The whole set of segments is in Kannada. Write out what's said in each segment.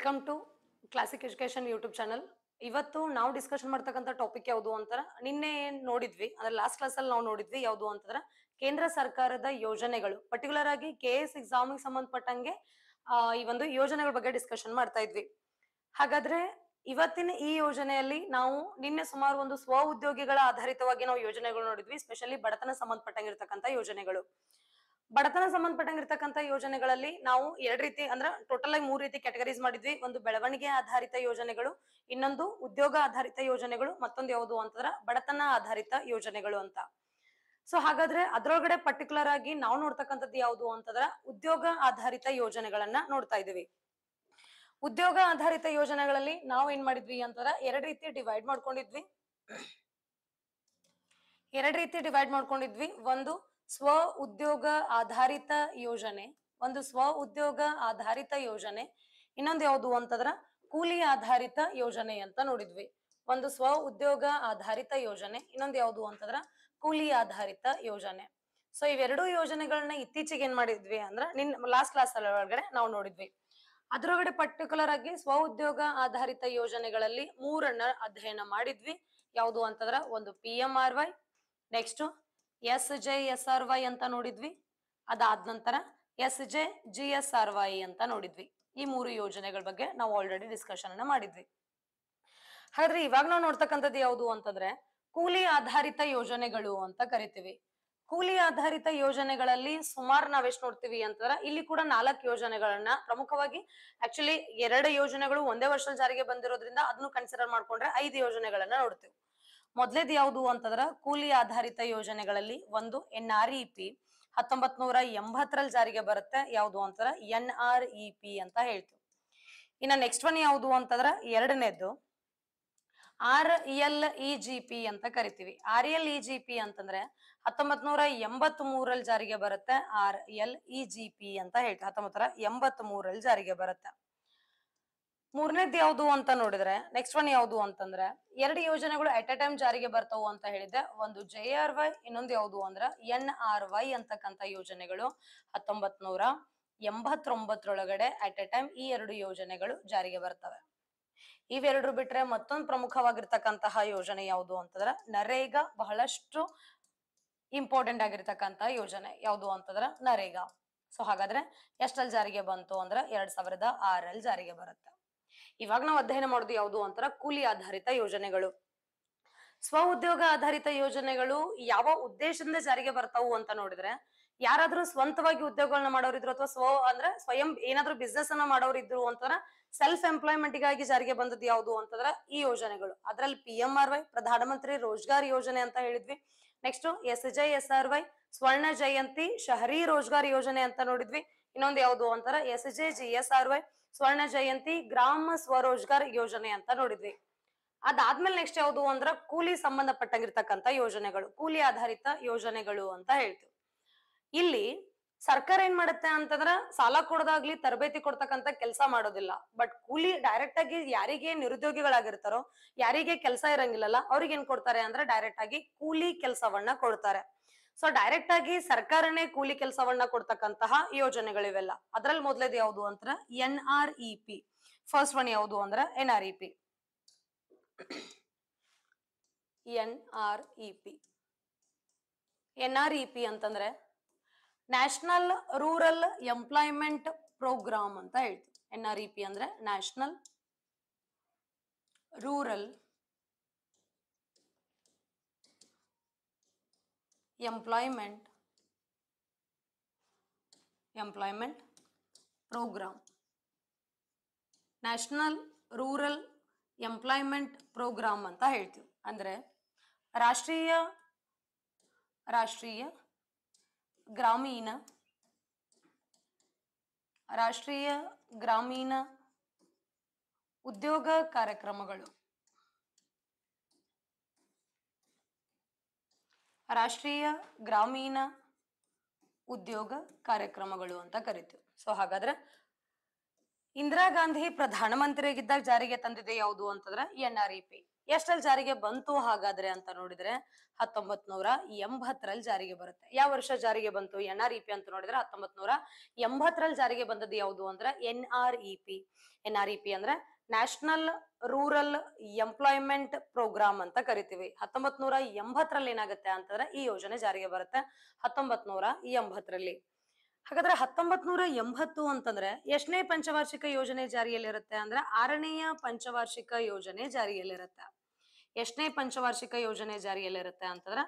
welcome to classic education YouTube channel ಇವತ್ತು ನಾವು ಡಿಸ್ಕಶನ್ ಮಾಡ್ತಕ್ಕಂಥ ಟಾಪಿಕ್ ಯಾವುದು ಅಂತಾರ ನಿನ್ನೆ ನೋಡಿದ್ವಿ ಅಂದ್ರೆ ಲಾಸ್ಟ್ ಕ್ಲಾಸ್ ಅಲ್ಲಿ ನಾವು ನೋಡಿದ್ವಿ ಯಾವುದು ಅಂತಂದ್ರೆ ಕೇಂದ್ರ ಸರ್ಕಾರದ ಯೋಜನೆಗಳು ಪರ್ಟಿಕ್ಯುಲರ್ ಆಗಿ ಕೆ ಎಸ್ ಎಕ್ಸಾಮ್ ಸಂಬಂಧಪಟ್ಟಂಗೆ ಈ ಒಂದು ಯೋಜನೆಗಳ ಬಗ್ಗೆ ಡಿಸ್ಕಶನ್ ಮಾಡ್ತಾ ಇದ್ವಿ ಹಾಗಾದ್ರೆ ಇವತ್ತಿನ ಈ ಯೋಜನೆಯಲ್ಲಿ ನಾವು ನಿನ್ನೆ ಸುಮಾರು ಒಂದು ಸ್ವ ಉದ್ಯೋಗಿಗಳ ಆಧಾರಿತವಾಗಿ ನಾವು ಯೋಜನೆಗಳು ನೋಡಿದ್ವಿ ಸ್ಪೆಷಲಿ ಬಡತನ ಸಂಬಂಧಪಟ್ಟಂಗಿರ್ತಕ್ಕಂಥ ಯೋಜನೆಗಳು ಬಡತನ ಸಂಬಂಧಪಟ್ಟಂಗಿರ್ತಕ್ಕಂತ ಯೋಜನೆಗಳಲ್ಲಿ ನಾವು ಎರಡ್ ರೀತಿ ಅಂದ್ರೆ ಟೋಟಲ್ ಆಗಿ ಮೂರ್ ರೀತಿ ಕ್ಯಾಟಗರೀಸ್ ಮಾಡಿದ್ವಿ ಒಂದು ಬೆಳವಣಿಗೆ ಆಧಾರಿತ ಯೋಜನೆಗಳು ಇನ್ನೊಂದು ಉದ್ಯೋಗ ಆಧಾರಿತ ಯೋಜನೆಗಳು ಮತ್ತೊಂದು ಯಾವುದು ಅಂತಂದ್ರ ಬಡತನ ಆಧಾರಿತ ಯೋಜನೆಗಳು ಅಂತ ಸೊ ಹಾಗಾದ್ರೆ ಅದರೊಳಗಡೆ ಪರ್ಟಿಕ್ಯುಲರ್ ಆಗಿ ನಾವು ನೋಡ್ತಕ್ಕಂಥದ್ದು ಯಾವುದು ಅಂತಂದ್ರ ಉದ್ಯೋಗ ಆಧಾರಿತ ಯೋಜನೆಗಳನ್ನ ನೋಡ್ತಾ ಇದೀವಿ ಉದ್ಯೋಗ ಆಧಾರಿತ ಯೋಜನೆಗಳಲ್ಲಿ ನಾವು ಏನ್ ಮಾಡಿದ್ವಿ ಅಂತಂದ್ರ ಎರಡ್ ರೀತಿ ಡಿವೈಡ್ ಮಾಡ್ಕೊಂಡಿದ್ವಿ ಎರಡ್ ರೀತಿ ಡಿವೈಡ್ ಮಾಡ್ಕೊಂಡಿದ್ವಿ ಒಂದು ಸ್ವ ಉದ್ಯೋಗ ಆಧಾರಿತ ಯೋಜನೆ ಒಂದು ಸ್ವ ಉದ್ಯೋಗ ಆಧಾರಿತ ಯೋಜನೆ ಇನ್ನೊಂದು ಯಾವುದು ಅಂತಂದ್ರ ಕೂಲಿ ಆಧಾರಿತ ಯೋಜನೆ ಅಂತ ನೋಡಿದ್ವಿ ಒಂದು ಸ್ವ ಉದ್ಯೋಗ ಆಧಾರಿತ ಯೋಜನೆ ಇನ್ನೊಂದು ಯಾವುದು ಅಂತಂದ್ರ ಕೂಲಿ ಆಧಾರಿತ ಯೋಜನೆ ಸೊ ಇವೆರಡು ಯೋಜನೆಗಳನ್ನ ಇತ್ತೀಚೆಗೆ ಏನ್ ಮಾಡಿದ್ವಿ ಅಂದ್ರ ನಿನ್ ಲಾಸ್ಟ್ ಕ್ಲಾಸ್ ಅಲ್ಲಿ ಒಳಗಡೆ ನಾವು ನೋಡಿದ್ವಿ ಅದರೊಳಗಡೆ ಪರ್ಟಿಕ್ಯುಲರ್ ಆಗಿ ಸ್ವ ಉದ್ಯೋಗ ಆಧಾರಿತ ಯೋಜನೆಗಳಲ್ಲಿ ಮೂರನ್ನ ಅಧ್ಯಯನ ಮಾಡಿದ್ವಿ ಯಾವುದು ಅಂತಂದ್ರ ಒಂದು P M R Y next S J S R Y ಅಂತ ನೋಡಿದ್ವಿ ಅದಾದ ನಂತರ S J G S R Y ಅಂತ ನೋಡಿದ್ವಿ ಈ ಮೂರು ಯೋಜನೆಗಳ ಬಗ್ಗೆ ನಾವು ಆಲ್ರೆಡಿ ಡಿಸ್ಕಷನ್ ಅನ್ನ ಮಾಡಿದ್ವಿ ಹಾಗಾದ್ರೆ ಇವಾಗ ನಾವು ನೋಡ್ತಕ್ಕಂಥದ್ದು ಯಾವುದು ಅಂತಂದ್ರೆ ಕೂಲಿ ಆಧಾರಿತ ಯೋಜನೆಗಳು ಅಂತ ಕರಿತೀವಿ ಕೂಲಿ ಆಧಾರಿತ ಯೋಜನೆಗಳಲ್ಲಿ ಸುಮಾರು ನಾವೆಷ್ಟು ನೋಡ್ತೀವಿ ಅಂತಂದ್ರೆ ಇಲ್ಲಿ ಕೂಡ ನಾಲ್ಕು ಯೋಜನೆಗಳನ್ನ ಪ್ರಮುಖವಾಗಿ ಆಕ್ಚುಲಿ ಎರಡು ಯೋಜನೆಗಳು ಒಂದೇ ವರ್ಷದಲ್ಲಿ ಜಾರಿಗೆ ಬಂದಿರೋದ್ರಿಂದ ಅದನ್ನು ಕನ್ಸಿಡರ್ ಮಾಡ್ಕೊಂಡ್ರೆ ಐದು ಯೋಜನೆಗಳನ್ನ ನೋಡ್ತೀವಿ ಮೊದ್ಲೇದ್ ಯಾವುದು ಅಂತಂದ್ರ ಕೂಲಿ ಆಧಾರಿತ ಯೋಜನೆಗಳಲ್ಲಿ ಒಂದು ಎನ್ ಆರ್ ಇ ಪಿ ಹತ್ತೊಂಬತ್ ನೂರ ಎಂಬತ್ತರಲ್ಲಿ ಜಾರಿಗೆ ಬರುತ್ತೆ ಯಾವುದು ಅಂತಂದ್ರ ಎನ್ ಆರ್ ಇ ಪಿ ಅಂತ ಹೇಳ್ತು ಇನ್ನ ನೆಕ್ಸ್ಟ್ ಒನ್ ಯಾವುದು ಅಂತಂದ್ರ ಎರಡನೇದು R L E G P ಅಂತ ಕರಿತೀವಿ R L E G P ಅಂತಂದ್ರೆ ಹತ್ತೊಂಬತ್ ನೂರ ಎಂಬತ್ ಮೂರಲ್ಲಿ ಜಾರಿಗೆ ಬರುತ್ತೆ R L E G P ಅಂತ ಹೇಳ್ತೀವಿ ಹತ್ತೊಂಬತ್ತರ ಎಂಬತ್ ಮೂರಲ್ಲಿ ಜಾರಿಗೆ ಬರುತ್ತೆ ಮೂರನೇದ್ ಯಾವ್ದು ಅಂತ ನೋಡಿದ್ರೆ ನೆಕ್ಸ್ಟ್ ಒನ್ ಯಾವ್ದು ಅಂತಂದ್ರೆ ಎರಡು ಯೋಜನೆಗಳು ಅಟ್ ಎ ಟೈಮ್ ಜಾರಿಗೆ ಬರ್ತಾವು ಅಂತ ಹೇಳಿದ್ರೆ ಒಂದು ಜೆ ಆರ್ ವೈ ಇನ್ನೊಂದು ಯಾವ್ದು ಅಂದ್ರೆ ಎನ್ ಆರ್ ವೈ ಅಂತಕ್ಕಂತ ಯೋಜನೆಗಳು ಹತ್ತೊಂಬತ್ ನೂರ ಎಂಬತ್ತೊಂಬತ್ತರೊಳಗಡೆ ಅಟ್ ಎ ಟೈಮ್ ಈ ಎರಡು ಯೋಜನೆಗಳು ಜಾರಿಗೆ ಬರ್ತವೆ ಇವೆರಡು ಬಿಟ್ರೆ ಮತ್ತೊಂದು ಪ್ರಮುಖವಾಗಿರ್ತಕ್ಕಂತಹ ಯೋಜನೆ ಯಾವುದು ಅಂತಂದ್ರೆ ನರೇಗಾ ಬಹಳಷ್ಟು ಇಂಪಾರ್ಟೆಂಟ್ ಆಗಿರ್ತಕ್ಕಂತಹ ಯೋಜನೆ ಯಾವುದು ಅಂತಂದ್ರೆ ನರೇಗಾ ಸೊ ಹಾಗಾದ್ರೆ ಎಷ್ಟಲ್ಲಿ ಜಾರಿಗೆ ಬಂತು ಅಂದ್ರೆ ಎರಡ್ ಸಾವಿರದ ಆರಲ್ಲಿ ಜಾರಿಗೆ ಬರುತ್ತೆ ಇವಾಗ ನಾವು ಅಧ್ಯಯನ ಮಾಡೋದು ಯಾವುದು ಅಂತಾರ ಕೂಲಿ ಆಧಾರಿತ ಯೋಜನೆಗಳು ಸ್ವ ಉದ್ಯೋಗ ಆಧಾರಿತ ಯೋಜನೆಗಳು ಯಾವ ಉದ್ದೇಶದಿಂದ ಜಾರಿಗೆ ಬರ್ತಾವು ಅಂತ ನೋಡಿದ್ರೆ ಯಾರಾದ್ರೂ ಸ್ವಂತವಾಗಿ ಉದ್ಯೋಗಗಳನ್ನ ಮಾಡೋರಿದ್ರು ಅಥವಾ ಸ್ವ ಅಂದ್ರೆ ಸ್ವಯಂ ಏನಾದ್ರು ಬಿಸ್ನೆಸ್ ಅನ್ನ ಮಾಡೋರಿದ್ರು ಅಂತಂದ್ರೆ ಸೆಲ್ಫ್ ಎಂಪ್ಲಾಯ್ಮೆಂಟ್ ಗಾಗಿ ಜಾರಿಗೆ ಬಂದದ್ದು ಯಾವುದು ಅಂತಂದ್ರ ಈ ಯೋಜನೆಗಳು ಅದ್ರಲ್ಲಿ ಪಿ ಎಂ ಆರ್ ವೈ ಪ್ರಧಾನ ಮಂತ್ರಿ ರೋಜ್ಗಾರ್ ಯೋಜನೆ ಅಂತ ಹೇಳಿದ್ವಿ next S J S R Y Swarna Jayanti ಶಹರಿ Rozgar ಯೋಜನೆ ಅಂತ ನೋಡಿದ್ವಿ ಇನ್ನೊಂದು ಯಾವುದು ಅಂತಾರ S J G S R Y Swarna Jayanti ಗ್ರಾಮ ಸ್ವರೋಜ್ಗಾರ್ ಯೋಜನೆ ಅಂತ ನೋಡಿದ್ವಿ ಅದಾದ್ಮೇಲೆ ನೆಕ್ಸ್ಟ್ ಯಾವುದು ಅಂದ್ರ ಕೂಲಿ ಸಂಬಂಧಪಟ್ಟಂಗಿರ್ತಕ್ಕಂತ ಯೋಜನೆಗಳು ಕೂಲಿ ಆಧಾರಿತ ಯೋಜನೆಗಳು ಅಂತ ಹೇಳ್ತೀವಿ ಇಲ್ಲಿ ಸರ್ಕಾರ ಏನ್ ಮಾಡುತ್ತೆ ಅಂತಂದ್ರ ಸಾಲ ಕೊಡೋದಾಗ್ಲಿ ತರಬೇತಿ ಕೊಡ್ತಕ್ಕಂತ ಕೆಲಸ ಮಾಡೋದಿಲ್ಲ ಬಟ್ ಕೂಲಿ ಡೈರೆಕ್ಟ್ ಆಗಿ ಯಾರಿಗೆ ನಿರುದ್ಯೋಗಿಗಳಾಗಿರ್ತಾರೋ ಯಾರಿಗೆ ಕೆಲಸ ಇರಂಗಿಲ್ಲಲ್ಲ ಅವ್ರಿಗೆ ಏನ್ ಕೊಡ್ತಾರೆ ಅಂದ್ರೆ ಡೈರೆಕ್ಟ್ ಆಗಿ ಕೂಲಿ ಕೆಲಸವನ್ನ ಕೊಡ್ತಾರೆ ಸೊ ಡೈರೆಕ್ಟ್ ಆಗಿ ಸರ್ಕಾರನೇ ಕೂಲಿ ಕೆಲಸವನ್ನ ಕೊಡ್ತಕ್ಕಂತಹ ಯೋಜನೆಗಳಿವೆಲ್ಲ ಅದ್ರಲ್ಲಿ ಮೊದಲೇದು ಯಾವುದು ಅಂದ್ರೆ N R E e P first one ಯಾವುದು ಅಂದ್ರೆ N R E e P N R E e P N R E P ಅಂತಂದ್ರೆ ನ್ಯಾಷನಲ್ ರೂರಲ್ ಎಂಪ್ಲಾಯ್ಮೆಂಟ್ ಪ್ರೋಗ್ರಾಮ್ ಅಂತ ಹೇಳ್ತೀವಿ ಎನ್ ಆರ್ ಇ ಪಿ ಅಂದ್ರೆ national rural employment employment programme national rural employment programme ಅಂತ ಹೇಳ್ತೀವಿ ಅಂದರೆ ರಾಷ್ಟ್ರೀಯ ರಾಷ್ಟ್ರೀಯ ಗ್ರಾಮೀಣ ರಾಷ್ಟ್ರೀಯ ಗ್ರಾಮೀಣ ಉದ್ಯೋಗ ಕಾರ್ಯಕ್ರಮಗಳು ರಾಷ್ಟ್ರೀಯ ಗ್ರಾಮೀಣ ಉದ್ಯೋಗ ಕಾರ್ಯಕ್ರಮಗಳು ಅಂತ ಕರಿತೀವಿ ಸೊ ಹಾಗಾದ್ರೆ ಇಂದಿರಾ ಗಾಂಧಿ ಪ್ರಧಾನಮಂತ್ರಿಯಾಗಿದ್ದಾಗ ಜಾರಿಗೆ ತಂದಿದೆ ಯಾವುದು ಅಂತಂದ್ರೆ ಎನ್ ಆರ್ ಇ ಪಿ ಎಷ್ಟಲ್ಲಿ ಜಾರಿಗೆ ಬಂತು ಹಾಗಾದ್ರೆ ಅಂತ ನೋಡಿದ್ರೆ ಹತ್ತೊಂಬತ್ ನೂರ ಎಂಬತ್ತರಲ್ಲಿ ಜಾರಿಗೆ ಬರುತ್ತೆ ಯಾವ ವರ್ಷ ಜಾರಿಗೆ ಬಂತು ಎನ್ ಆರ್ ಇ ಪಿ ಅಂತ ನೋಡಿದ್ರೆ ಹತ್ತೊಂಬತ್ ನೂರ ಎಂಬತ್ತರಲ್ಲಿ ಜಾರಿಗೆ ಬಂದದ್ದು ಯಾವುದು ಅಂದ್ರೆ N R E P N R E P ಅಂದ್ರೆ ನ್ಯಾಷನಲ್ ರೂರಲ್ ಎಂಪ್ಲಾಯ್ಮೆಂಟ್ ಪ್ರೋಗ್ರಾಂ ಅಂತ ಕರಿತೀವಿ ಹತ್ತೊಂಬತ್ ನೂರ ಎಂಬತ್ತರಲ್ಲಿ ಏನಾಗುತ್ತೆ ಅಂತಂದ್ರೆ ಈ ಯೋಜನೆ ಜಾರಿಗೆ ಬರುತ್ತೆ ಹತ್ತೊಂಬತ್ ನೂರ ಎಂಬತ್ತರಲ್ಲಿ ಹಾಗಾದ್ರೆ ಹತ್ತೊಂಬತ್ ನೂರ ಎಂಬತ್ತು ಅಂತಂದ್ರೆ ಎಷ್ಟನೇ ಪಂಚವಾರ್ಷಿಕ ಯೋಜನೆ ಜಾರಿಯಲ್ಲಿರುತ್ತೆ ಅಂದ್ರೆ ಆರನೆಯ ಪಂಚವಾರ್ಷಿಕ ಯೋಜನೆ ಜಾರಿಯಲ್ಲಿರುತ್ತೆ ಎಷ್ಟನೇ ಪಂಚವಾರ್ಷಿಕ ಯೋಜನೆ ಜಾರಿಯಲ್ಲಿರುತ್ತೆ ಅಂತಂದ್ರೆ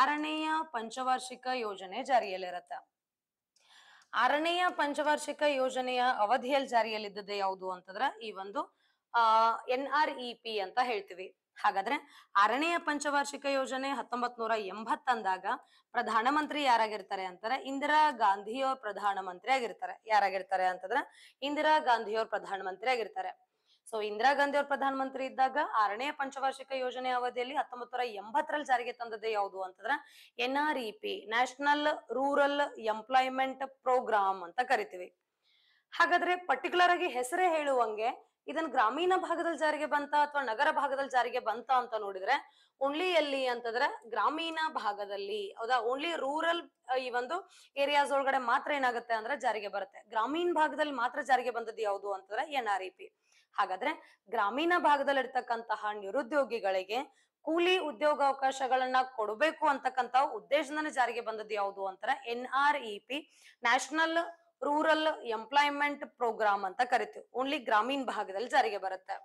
ಆರನೇಯ ಪಂಚವಾರ್ಷಿಕ ಯೋಜನೆ ಜಾರಿಯಲ್ಲಿರುತ್ತೆ ಆರನೆಯ ಪಂಚವಾರ್ಷಿಕ ಯೋಜನೆಯ ಅವಧಿಯಲ್ಲಿ ಜಾರಿಯಲ್ಲಿದ್ದದ್ದು ಯಾವುದು ಅಂತಂದ್ರೆ ಈ ಒಂದು ಆ ಎನ್ ಆರ್ ಇ ಪಿ ಅಂತ ಹೇಳ್ತೀವಿ ಹಾಗಾದ್ರೆ ಆರನೆಯ ಪಂಚವಾರ್ಷಿಕ ಯೋಜನೆ ಹತ್ತೊಂಬತ್ ನೂರ ಎಂಬತ್ತಂದಾಗ ಪ್ರಧಾನ ಮಂತ್ರಿ ಯಾರಾಗಿರ್ತಾರೆ ಅಂತಾರೆ ಇಂದಿರಾ ಗಾಂಧಿಯವ್ರ ಪ್ರಧಾನ ಮಂತ್ರಿ ಆಗಿರ್ತಾರೆ ಯಾರಾಗಿರ್ತಾರೆ ಅಂತಂದ್ರೆ ಇಂದಿರಾ ಗಾಂಧಿಯವ್ರ ಪ್ರಧಾನ ಮಂತ್ರಿ ಆಗಿರ್ತಾರೆ ಸೊ ಇಂದಿರಾ ಗಾಂಧಿ ಅವ್ರ ಪ್ರಧಾನ ಮಂತ್ರಿ ಇದ್ದಾಗ ಆರನೇ ಪಂಚವಾರ್ಷಿಕ ಯೋಜನೆ ಅವಧಿಯಲ್ಲಿ ಹತ್ತೊಂಬತ್ ನೂರ ಎಂಬತ್ತರಲ್ಲಿ ಜಾರಿಗೆ ತಂದದ್ದು ಯಾವುದು ಅಂತಂದ್ರೆ N R E P national rural employment programme ಅಂತ ಕರಿತೀವಿ ಹಾಗಾದ್ರೆ ಪರ್ಟಿಕ್ಯುಲರ್ ಆಗಿ ಹೆಸರೇ ಹೇಳುವಂಗೆ ಇದನ್ನ ಗ್ರಾಮೀಣ ಭಾಗದಲ್ಲಿ ಜಾರಿಗೆ ಬಂತ ಅಥವಾ ನಗರ ಭಾಗದಲ್ಲಿ ಜಾರಿಗೆ ಬಂತ ಅಂತ ನೋಡಿದ್ರೆ ಓನ್ಲಿ ಎಲ್ಲಿ ಅಂತಂದ್ರೆ ಗ್ರಾಮೀಣ ಭಾಗದಲ್ಲಿ ಹೌದಾ ಓನ್ಲಿ ರೂರಲ್ ಈ ಒಂದು ಏರಿಯಾಸ್ ಒಳಗಡೆ ಮಾತ್ರ ಏನಾಗುತ್ತೆ ಅಂದ್ರೆ ಜಾರಿಗೆ ಬರುತ್ತೆ ಗ್ರಾಮೀಣ ಭಾಗದಲ್ಲಿ ಮಾತ್ರ ಜಾರಿಗೆ ಬಂದದ್ದು ಯಾವುದು ಅಂತಂದ್ರೆ ಎನ್ ಆರ್ ಇ ಪಿ ಹಾಗಾದ್ರೆ ಗ್ರಾಮೀಣ ಭಾಗದಲ್ಲಿ ಇರ್ತಕ್ಕಂತಹ ನಿರುದ್ಯೋಗಿಗಳಿಗೆ ಕೂಲಿ ಉದ್ಯೋಗಾವಕಾಶಗಳನ್ನ ಕೊಡಬೇಕು ಅಂತಕ್ಕಂತ ಉದ್ದೇಶದಿಂದ ಜಾರಿಗೆ ಬಂದದ್ದು ಯಾವುದು ಅಂತಾರೆ N R E P national rural employment programme ಅಂತ ಕರಿತೀವಿ ಓನ್ಲಿ ಗ್ರಾಮೀಣ ಭಾಗದಲ್ಲಿ ಜಾರಿಗೆ ಬರುತ್ತೆ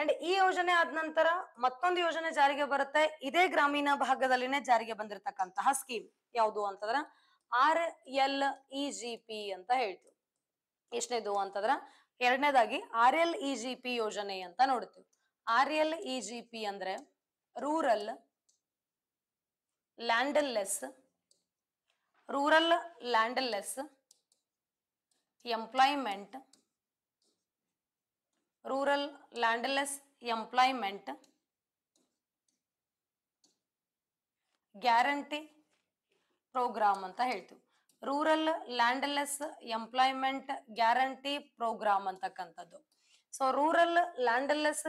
ಅಂಡ್ ಈ ಯೋಜನೆ ಆದ ನಂತರ ಮತ್ತೊಂದು ಯೋಜನೆ ಜಾರಿಗೆ ಬರುತ್ತೆ ಇದೇ ಗ್ರಾಮೀಣ ಭಾಗದಲ್ಲಿನೇ ಜಾರಿಗೆ ಬಂದಿರತಕ್ಕಂತಹ ಸ್ಕೀಮ್ ಯಾವುದು ಅಂತಂದ್ರ R L E G P ಅಂತ ಹೇಳ್ತೀವಿ ಎಷ್ಟನೇದು ಅಂತಂದ್ರ ಎರಡನೇದಾಗಿ R L E e G P ಯೋಜನೆ ಅಂತ ನೋಡ್ತೀವಿ R L E G e P ಅಂದ್ರೆ rural landless rural landless employment rural landless employment guarantee programme ಅಂತ ಹೇಳ್ತೀವಿ rural landless employment guarantee programme ಅಂತಕ್ಕಂಥದ್ದು so rural landless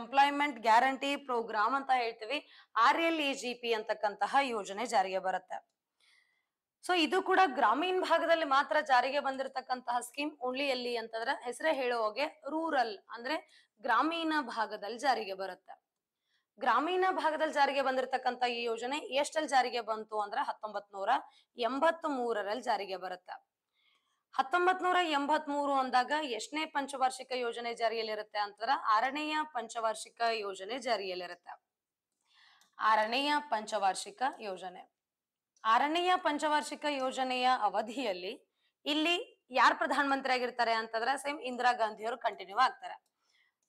employment guarantee programme ಅಂತ ಹೇಳ್ತೀವಿ R L E G P ಅಂತಕ್ಕಂತಹ ಯೋಜನೆ ಜಾರಿಗೆ ಬರುತ್ತೆ ಸೊ ಇದು ಕೂಡ ಗ್ರಾಮೀಣ ಭಾಗದಲ್ಲಿ ಮಾತ್ರ ಜಾರಿಗೆ ಬಂದಿರತಕ್ಕಂತಹ ಸ್ಕೀಮ್ ಉಳ್ಳಿಯಲ್ಲಿ ಅಂತಂದ್ರೆ ಹೆಸರೇ ಹೇಳೋಗೆ ರೂರಲ್ ಅಂದ್ರೆ ಗ್ರಾಮೀಣ ಭಾಗದಲ್ಲಿ ಜಾರಿಗೆ ಬರುತ್ತೆ ಗ್ರಾಮೀಣ ಭಾಗದಲ್ಲಿ ಜಾರಿಗೆ ಬಂದಿರತಕ್ಕಂತ ಈ ಯೋಜನೆ ಎಷ್ಟಲ್ಲಿ ಜಾರಿಗೆ ಬಂತು ಅಂದ್ರೆ ಹತ್ತೊಂಬತ್ ನೂರ ಎಂಬತ್ ಮೂರರಲ್ಲಿ ಜಾರಿಗೆ ಬರುತ್ತೆ ಹತ್ತೊಂಬತ್ ನೂರ ಎಂಬತ್ ಮೂರು ಅಂದಾಗ ಎಷ್ಟನೇ ಪಂಚವಾರ್ಷಿಕ ಯೋಜನೆ ಜಾರಿಯಲ್ಲಿರುತ್ತೆ ಅಂತಂದ್ರೆ ಆರನೆಯ ಪಂಚವಾರ್ಷಿಕ ಯೋಜನೆ ಜಾರಿಯಲ್ಲಿರುತ್ತೆ ಆರನೆಯ ಪಂಚವಾರ್ಷಿಕ ಯೋಜನೆ ಆರನೆಯ ಪಂಚವಾರ್ಷಿಕ ಯೋಜನೆಯ ಅವಧಿಯಲ್ಲಿ ಇಲ್ಲಿ ಯಾರು ಪ್ರಧಾನ ಮಂತ್ರಿ ಆಗಿರ್ತಾರೆ ಅಂತಂದ್ರೆ ಸೇಮ್ ಇಂದಿರಾ ಗಾಂಧಿಯವರು ಕಂಟಿನ್ಯೂ ಆಗ್ತಾರೆ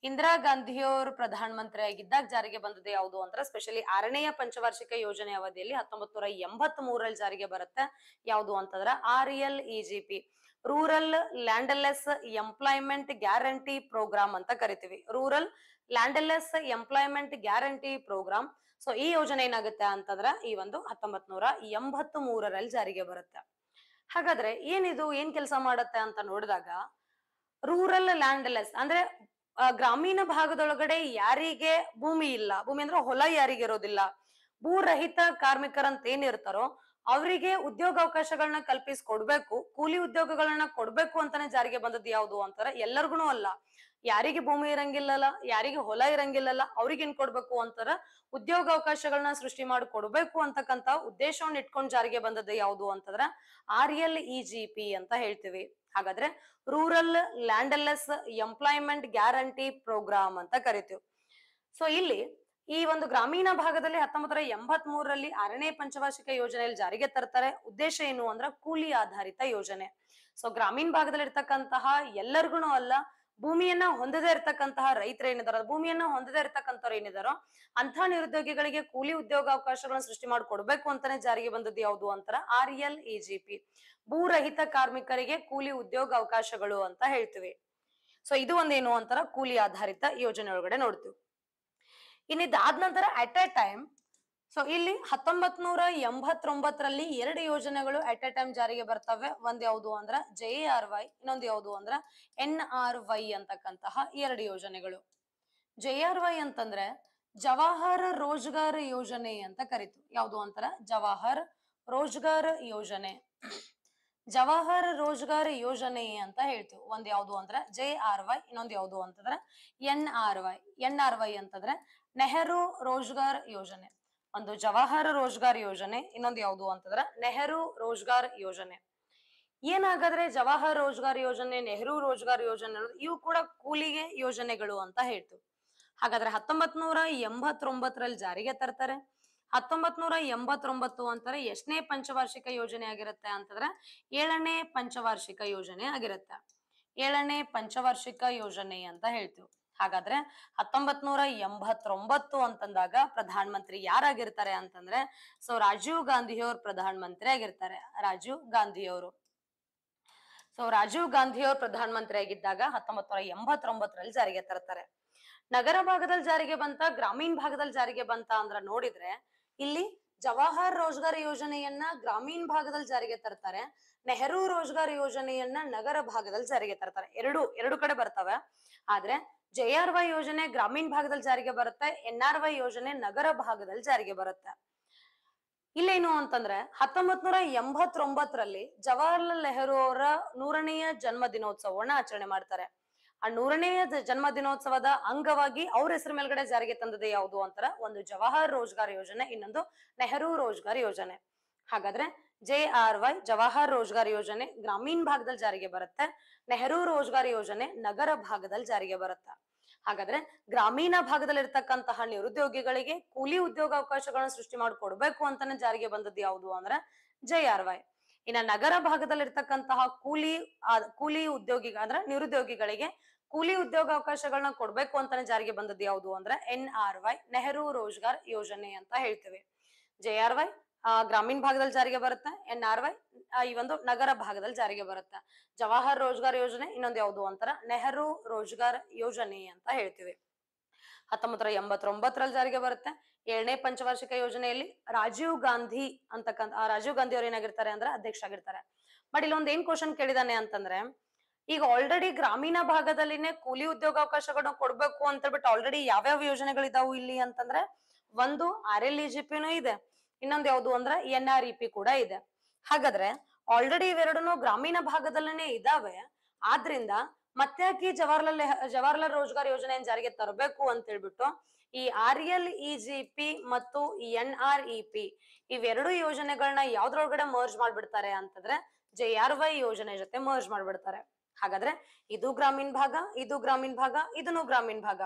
ಇಂದಿರಾ ಗಾಂಧಿಯವರು ಪ್ರಧಾನ ಮಂತ್ರಿ ಆಗಿದ್ದಾಗ ಜಾರಿಗೆ ಬಂದದ್ದು ಯಾವುದು ಅಂದ್ರೆ ಸ್ಪೆಷಲಿ ಆರನೆಯ ಪಂಚವಾರ್ಷಿಕ ಯೋಜನೆ ಅವಧಿಯಲ್ಲಿ ಹತ್ತೊಂಬತ್ ನೂರ ಎಂಬತ್ ಮೂರಲ್ಲಿ ಜಾರಿಗೆ ಬರುತ್ತೆ ಯಾವುದು ಅಂತಂದ್ರೆ R L E G P rural landless employment guarantee programme ಅಂತ ಕರಿತೀವಿ rural landless employment guarantee programme so ಈ ಯೋಜನೆ ಏನಾಗುತ್ತೆ ಅಂತಂದ್ರೆ ಈ ಒಂದು ಹತ್ತೊಂಬತ್ ನೂರ ಎಂಬತ್ ಮೂರರಲ್ಲಿ ಜಾರಿಗೆ ಬರುತ್ತೆ ಹಾಗಾದ್ರೆ ಏನಿದು ಏನ್ ಕೆಲಸ ಮಾಡುತ್ತೆ ಅಂತ ನೋಡಿದಾಗ ರೂರಲ್ ಲ್ಯಾಂಡ್ಲೆಸ್ ಅಂದ್ರೆ ಗ್ರಾಮೀಣ ಭಾಗದೊಳಗಡೆ ಯಾರಿಗೆ ಭೂಮಿ ಇಲ್ಲ ಭೂಮಿ ಅಂದ್ರೆ ಹೊಲ ಯಾರಿಗೆ ಇರೋದಿಲ್ಲ ಭೂರಹಿತ ಕಾರ್ಮಿಕರಂತ ಏನಿರ್ತಾರೋ ಅವರಿಗೆ ಉದ್ಯೋಗಾವಕಾಶಗಳನ್ನ ಕಲ್ಪಿಸ್ಕೊಡ್ಬೇಕು ಕೂಲಿ ಉದ್ಯೋಗಗಳನ್ನ ಕೊಡ್ಬೇಕು ಅಂತಾನೆ ಜಾರಿಗೆ ಬಂದದ್ದು ಯಾವ್ದು ಅಂತಾರೆ ಎಲ್ಲರಿಗೂ ಅಲ್ಲ ಯಾರಿಗೆ ಭೂಮಿ ಇರಂಗಿಲ್ಲಲ್ಲ ಯಾರಿಗೆ ಹೊಲ ಇರಂಗಿಲ್ಲಲ್ಲ ಅವ್ರಿಗೆ ಏನ್ ಕೊಡ್ಬೇಕು ಅಂತಾರ ಉದ್ಯೋಗ ಉದ್ಯೋಗಾವಕಾಶಗಳನ್ನ ಸೃಷ್ಟಿ ಮಾಡಿ ಕೊಡ್ಬೇಕು ಅಂತಕ್ಕಂತ ಉದ್ದೇಶವನ್ನ ಇಟ್ಕೊಂಡ್ ಜಾರಿಗೆ ಬಂದದ್ದು ಯಾವುದು ಅಂತಂದ್ರ R L E G P ಅಂತ ಹೇಳ್ತೀವಿ ಹಾಗಾದ್ರೆ rural landless employment guarantee programme ಅಂತ ಕರಿತೀವಿ ಸೊ ಇಲ್ಲಿ ಈ ಒಂದು ಗ್ರಾಮೀಣ ಭಾಗದಲ್ಲಿ ಹತ್ತೊಂಬತ್ತರ ಎಂಬತ್ ಮೂರರಲ್ಲಿ ಆರನೇ ಪಂಚವಾರ್ಷಿಕ ಯೋಜನೆಯಲ್ಲಿ ಜಾರಿಗೆ ತರ್ತಾರೆ ಉದ್ದೇಶ ಏನು ಅಂದ್ರ ಕೂಲಿ ಆಧಾರಿತ ಯೋಜನೆ ಸೊ ಗ್ರಾಮೀಣ ಭಾಗದಲ್ಲಿ ಇರ್ತಕ್ಕಂತಹ ಎಲ್ಲರಿಗೂ ಅಲ್ಲ ಭೂಮಿಯನ್ನ ಹೊಂದದೇ ಇರತಕ್ಕಂತಹ ರೈತರು ಏನಿದಾರೋ ಭೂಮಿಯನ್ನ ಹೊಂದದೇ ಇರತಕ್ಕಂಥವ್ರು ಏನಿದಾರೋ ಅಂತ ನಿರುದ್ಯೋಗಿಗಳಿಗೆ ಕೂಲಿ ಉದ್ಯೋಗ ಅವಕಾಶಗಳನ್ನ ಸೃಷ್ಟಿ ಮಾಡಿಕೊಡ್ಬೇಕು ಅಂತಾನೆ ಜಾರಿಗೆ ಬಂದದ್ದು ಯಾವುದು ಅಂತಾರ ಆರ್ ಎಲ್ ಇ ಭೂರಹಿತ ಕಾರ್ಮಿಕರಿಗೆ ಕೂಲಿ ಉದ್ಯೋಗ ಅವಕಾಶಗಳು ಅಂತ ಹೇಳ್ತೀವಿ ಸೊ ಇದು ಒಂದೇನು ಅಂತಾರ ಕೂಲಿ ಆಧಾರಿತ ಯೋಜನೆ ಒಳಗಡೆ ನೋಡ್ತೀವಿ ಇನ್ನಿದಾದ ನಂತರ ಅಟ್ ಎ ಟೈಮ್ ಸೊ ಇಲ್ಲಿ ಹತ್ತೊಂಬತ್ ನೂರ ಎಂಬತ್ತೊಂಬತ್ತರಲ್ಲಿ ಎರಡು ಯೋಜನೆಗಳು ಅಟ್ ಎ ಟೈಮ್ ಜಾರಿಗೆ ಬರ್ತವೆ ಒಂದ್ ಯಾವುದು ಅಂದ್ರ ಜೆ ಆರ್ ವೈ ಇನ್ನೊಂದು ಯಾವುದು ಅಂದ್ರ ಎನ್ ಆರ್ ವೈ ಅಂತಕ್ಕಂತಹ ಎರಡು ಯೋಜನೆಗಳು ಜೆ ಆರ್ ವೈ ಅಂತಂದ್ರೆ ಜವಾಹರ್ ರೋಜ್ಗಾರ್ ಯೋಜನೆ ಅಂತ ಕರೀತು ಯಾವುದು ಅಂತರ ಜವಾಹರ್ ರೋಜ್ಗಾರ್ ಯೋಜನೆ ಜವಾಹರ್ ರೋಜ್ಗಾರ್ ಯೋಜನೆ ಅಂತ ಹೇಳ್ತೀವಿ ಒಂದ್ ಯಾವ್ದು ಅಂದ್ರ ಜೆ ಆರ್ ವೈ ಇನ್ನೊಂದ್ ಯಾವ್ದು ಅಂತಂದ್ರ N R Y N R Y ಅಂತಂದ್ರೆ ನೆಹರು ರೋಜ್ಗಾರ್ ಯೋಜನೆ ಒಂದು ಜವಾಹರ್ ರೋಜ್ಗಾರ್ ಯೋಜನೆ ಇನ್ನೊಂದು ಯಾವುದು ಅಂತಂದ್ರ ನೆಹರು ರೋಜ್ಗಾರ್ ಯೋಜನೆ ಏನಾಗಾದ್ರೆ ಜವಾಹರ್ ರೋಜ್ಗಾರ್ ಯೋಜನೆ ನೆಹರು ರೋಜ್ಗಾರ್ ಯೋಜನೆ ಇವು ಕೂಡ ಕೂಲಿಗೆ ಯೋಜನೆಗಳು ಅಂತ ಹೇಳ್ತು ಹಾಗಾದ್ರೆ ಹತ್ತೊಂಬತ್ ನೂರ ಎಂಬತ್ತೊಂಬತ್ತರಲ್ಲಿ ಜಾರಿಗೆ ತರ್ತಾರೆ ಹತ್ತೊಂಬತ್ ನೂರ ಎಂಬತ್ತೊಂಬತ್ತು ಅಂತಾರೆ ಎಷ್ಟನೇ ಪಂಚವಾರ್ಷಿಕ ಯೋಜನೆ ಆಗಿರತ್ತೆ ಅಂತಂದ್ರೆ ಏಳನೇ ಪಂಚವಾರ್ಷಿಕ ಯೋಜನೆ ಆಗಿರುತ್ತೆ ಏಳನೇ ಪಂಚವಾರ್ಷಿಕ ಯೋಜನೆ ಅಂತ ಹೇಳ್ತೀವಿ ಹಾಗಾದ್ರೆ ಹತ್ತೊಂಬತ್ ನೂರ ಎಂಬತ್ತೊಂಬತ್ತು ಅಂತಂದಾಗ ಪ್ರಧಾನ ಮಂತ್ರಿ ಯಾರಾಗಿರ್ತಾರೆ ಅಂತಂದ್ರೆ ಸೊ ರಾಜೀವ್ ಗಾಂಧಿಯವ್ರ ಪ್ರಧಾನ ಮಂತ್ರಿ ಆಗಿರ್ತಾರೆ ರಾಜೀವ್ ಗಾಂಧಿಯವರು ಸೊ ರಾಜೀವ್ ಗಾಂಧಿಯವ್ರ ಪ್ರಧಾನ ಮಂತ್ರಿ ಆಗಿದ್ದಾಗ ಹತ್ತೊಂಬತ್ ನೂರ ಎಂಬತ್ತೊಂಬತ್ತರಲ್ಲಿ ಜಾರಿಗೆ ತರ್ತಾರೆ ನಗರ ಭಾಗದಲ್ಲಿ ಜಾರಿಗೆ ಬಂತ ಗ್ರಾಮೀಣ ಭಾಗದಲ್ಲಿ ಜಾರಿಗೆ ಬಂತ ಅಂದ್ರ ನೋಡಿದ್ರೆ ಇಲ್ಲಿ ಜವಾಹರ್ ರೋಜ್ಗಾರ್ ಯೋಜನೆಯನ್ನ ಗ್ರಾಮೀಣ ಭಾಗದಲ್ಲಿ ಜಾರಿಗೆ ತರ್ತಾರೆ ನೆಹರು ರೋಜ್ಗಾರ್ ಯೋಜನೆಯನ್ನ ನಗರ ಭಾಗದಲ್ಲಿ ಜಾರಿಗೆ ತರ್ತಾರೆ ಎರಡು ಎರಡು ಕಡೆ ಬರ್ತವೆ ಆದ್ರೆ ಜೆ ಆರ್ ವೈ ಯೋಜನೆ ಗ್ರಾಮೀಣ ಭಾಗದಲ್ಲಿ ಜಾರಿಗೆ ಬರುತ್ತೆ ಎನ್ ಆರ್ ವೈ ಯೋಜನೆ ನಗರ ಭಾಗದಲ್ಲಿ ಜಾರಿಗೆ ಬರುತ್ತೆ ಇಲ್ಲೇನು ಅಂತಂದ್ರೆ ಹತ್ತೊಂಬತ್ ನೂರ ಎಂಬತ್ತೊಂಬತ್ತರಲ್ಲಿ ಜವಾಹರ್ಲಾಲ್ ನೆಹರು ಅವರ ನೂರನೆಯ ಜನ್ಮ ದಿನೋತ್ಸವವನ್ನ ಆಚರಣೆ ಮಾಡ್ತಾರೆ ಆ ನೂರನೆಯ ಜನ್ಮ ದಿನೋತ್ಸವದ ಅಂಗವಾಗಿ ಅವ್ರ ಹೆಸರು ಮೇಲ್ಗಡೆ ಜಾರಿಗೆ ತಂದದೆ ಯಾವುದು ಅಂತಾರೆ ಒಂದು ಜವಾಹರ್ ರೋಜ್ಗಾರ್ ಯೋಜನೆ ಇನ್ನೊಂದು ನೆಹರು ರೋಜ್ಗಾರ್ ಯೋಜನೆ ಹಾಗಾದ್ರೆ J R Y Jawahar Rozgar ಯೋಜನೆ ಗ್ರಾಮೀಣ ಭಾಗದಲ್ಲಿ ಜಾರಿಗೆ ಬರುತ್ತೆ ನೆಹರು ರೋಜ್ಗಾರ್ ಯೋಜನೆ ನಗರ ಭಾಗದಲ್ಲಿ ಜಾರಿಗೆ ಬರುತ್ತ ಹಾಗಾದ್ರೆ ಗ್ರಾಮೀಣ ಭಾಗದಲ್ಲಿ ಇರ್ತಕ್ಕಂತಹ ನಿರುದ್ಯೋಗಿಗಳಿಗೆ ಕೂಲಿ ಉದ್ಯೋಗ ಅವಕಾಶಗಳನ್ನ ಸೃಷ್ಟಿ ಮಾಡಿ ಕೊಡ್ಬೇಕು ಅಂತಾನೆ ಜಾರಿಗೆ ಬಂದದ್ದು ಯಾವುದು ಅಂದ್ರೆ ಜೈ ಆರ್ ವೈ ಇನ್ನ ನಗರ ಭಾಗದಲ್ಲಿ ಇರ್ತಕ್ಕಂತಹ ಕೂಲಿ ಕೂಲಿ ಉದ್ಯೋಗಿ ಅಂದ್ರೆ ನಿರುದ್ಯೋಗಿಗಳಿಗೆ ಕೂಲಿ ಉದ್ಯೋಗಾವಕಾಶಗಳನ್ನ ಕೊಡ್ಬೇಕು ಅಂತಾನೆ ಜಾರಿಗೆ ಬಂದದ್ದು ಯಾವುದು ಅಂದ್ರೆ N R Y Nehru Rozgar ಯೋಜನೆ ಅಂತ ಹೇಳ್ತೇವೆ ಜೆ ಆರ್ ವೈ ಗ್ರಾಮೀಣ ಭಾಗದಲ್ಲಿ ಜಾರಿಗೆ ಬರುತ್ತೆ ಎನ್ ಆರ್ ವೈ ಈ ಒಂದು ನಗರ ಭಾಗದಲ್ಲಿ ಜಾರಿಗೆ ಬರುತ್ತೆ ಜವಾಹರ್ ರೋಜ್ಗಾರ್ ಯೋಜನೆ ಇನ್ನೊಂದು ಯಾವುದು ಅಂತಾರ ನೆಹರು ರೋಜ್ಗಾರ್ ಯೋಜನೆ ಅಂತ ಹೇಳ್ತೀವಿ ಹತ್ತೊಂಬತ್ತರ ಎಂಬತ್ತೊಂಬತ್ತರಲ್ಲಿ ಜಾರಿಗೆ ಬರುತ್ತೆ ಏಳನೇ ಪಂಚವಾರ್ಷಿಕ ಯೋಜನೆಯಲ್ಲಿ ರಾಜೀವ್ ಗಾಂಧಿ ಅಂತಕ್ಕಂತ ರಾಜೀವ್ ಗಾಂಧಿ ಅವ್ರು ಏನಾಗಿರ್ತಾರೆ ಅಂದ್ರೆ ಅಧ್ಯಕ್ಷ ಆಗಿರ್ತಾರೆ ಬಟ್ ಇಲ್ಲೊಂದ್ ಏನ್ ಕ್ವಶನ್ ಕೇಳಿದಾನೆ ಅಂತಂದ್ರೆ ಈಗ ಆಲ್ರೆಡಿ ಗ್ರಾಮೀಣ ಭಾಗದಲ್ಲಿನೇ ಕೂಲಿ ಉದ್ಯೋಗಾವಕಾಶಗಳನ್ನ ಕೊಡ್ಬೇಕು ಅಂತ ಹೇಳ್ಬಿಟ್ಟು ಆಲ್ರೆಡಿ ಯಾವ್ಯಾವ ಯೋಜನೆಗಳಿದಾವು ಇಲ್ಲಿ ಅಂತಂದ್ರೆ ಒಂದು ಆರ್ ಎಲ್ ಇ ಇದೆ ಇನ್ನೊಂದ್ ಯಾವ್ದು ಅಂದ್ರೆ ಎನ್ ಆರ್ ಇ ಪಿ ಕೂಡ ಇದೆ ಹಾಗಾದ್ರೆ ಆಲ್ರೆಡಿ ಇವೆರಡೂ ಗ್ರಾಮೀಣ ಭಾಗದಲ್ಲೇ ಇದಾವೆ ಆದ್ರಿಂದ ಮತ್ತೆ ಯಾಕೆ ಜವಾಹರ್ಲಾಲ್ ಜವಾಹರ್ಲಾಲ್ ರೋಜ್ಗಾರ್ ಯೋಜನೆಯನ್ನು ಜಾರಿಗೆ ತರಬೇಕು ಅಂತ ಹೇಳ್ಬಿಟ್ಟು ಈ R L E G P ಮತ್ತು ಎನ್ ಆರ್ ಇ ಪಿ ಇವೆರಡು ಯೋಜನೆಗಳನ್ನ ಯಾವ್ದ್ರೊಳಗಡೆ ಮರ್ಜ್ ಮಾಡ್ಬಿಡ್ತಾರೆ ಅಂತಂದ್ರೆ ಜೆ ಆರ್ ವೈ ಯೋಜನೆ ಜೊತೆ ಮರ್ಜ್ ಮಾಡ್ಬಿಡ್ತಾರೆ ಹಾಗಾದ್ರೆ ಇದು ಗ್ರಾಮೀಣ ಭಾಗ ಇದು ಗ್ರಾಮೀಣ ಭಾಗ ಇದನ್ನು ಗ್ರಾಮೀಣ ಭಾಗ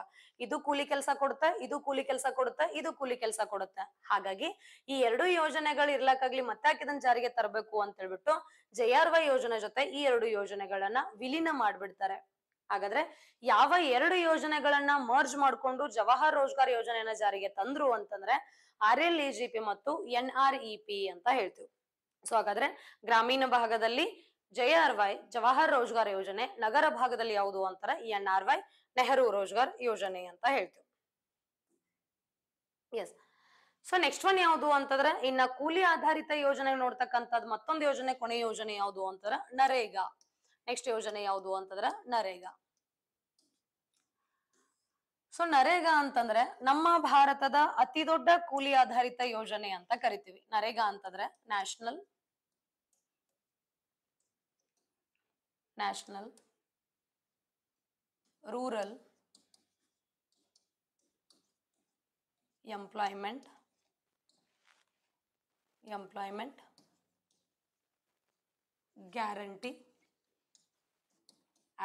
ಇದು ಕೂಲಿ ಕೆಲಸ ಕೊಡುತ್ತೆ ಇದು ಕೂಲಿ ಕೆಲಸ ಕೊಡುತ್ತೆ ಇದು ಕೂಲಿ ಕೆಲಸ ಕೊಡುತ್ತೆ ಹಾಗಾಗಿ ಈ ಎರಡು ಯೋಜನೆಗಳು ಇರ್ಲಕ್ಕಾಗ್ಲಿ ಮತ್ತೆ ಇದನ್ನ ಜಾರಿಗೆ ತರಬೇಕು ಅಂತ ಹೇಳ್ಬಿಟ್ಟು ಜೆ ಆರ್ ವೈ ಯೋಜನೆ ಜೊತೆ ಈ ಎರಡು ಯೋಜನೆಗಳನ್ನ ವಿಲೀನ ಮಾಡ್ಬಿಡ್ತಾರೆ ಹಾಗಾದ್ರೆ ಯಾವ ಎರಡು ಯೋಜನೆಗಳನ್ನ ಮರ್ಜ್ ಮಾಡ್ಕೊಂಡು ಜವಾಹರ್ ರೋಜ್ಗಾರ್ ಯೋಜನೆಯನ್ನ ಜಾರಿಗೆ ತಂದ್ರು ಅಂತಂದ್ರೆ R L E G P ಮತ್ತು ಎನ್ ಆರ್ ಇ ಪಿ ಅಂತ ಹೇಳ್ತೀವಿ ಸೊ ಹಾಗಾದ್ರೆ ಗ್ರಾಮೀಣ ಭಾಗದಲ್ಲಿ J R Y Jawahar Rozgar ಯೋಜನೆ ನಗರ ಭಾಗದಲ್ಲಿ ಯಾವುದು ಅಂತಾರೆ N R Y Nehru Rozgar ಯೋಜನೆ ಅಂತ ಹೇಳ್ತೀವಿ ಎಸ್ ಸೊ ನೆಕ್ಸ್ಟ್ ಒನ್ ಯಾವುದು ಅಂತಂದ್ರೆ ಇನ್ನ ಕೂಲಿ ಆಧಾರಿತ ಯೋಜನೆ ನೋಡ್ತಕ್ಕಂಥದ್ದು ಮತ್ತೊಂದು ಯೋಜನೆ ಕೊನೆ ಯೋಜನೆ ಯಾವುದು ಅಂತಾರ ನರೇಗಾ ನೆಕ್ಸ್ಟ್ ಯೋಜನೆ ಯಾವುದು ಅಂತಂದ್ರೆ ನರೇಗಾ ಸೊ ನರೇಗಾ ಅಂತಂದ್ರೆ ನಮ್ಮ ಭಾರತದ ಅತಿ ದೊಡ್ಡ ಕೂಲಿ ಆಧಾರಿತ ಯೋಜನೆ ಅಂತ ಕರಿತೀವಿ ನರೇಗಾ ಅಂತಂದ್ರೆ national national rural employment employment guarantee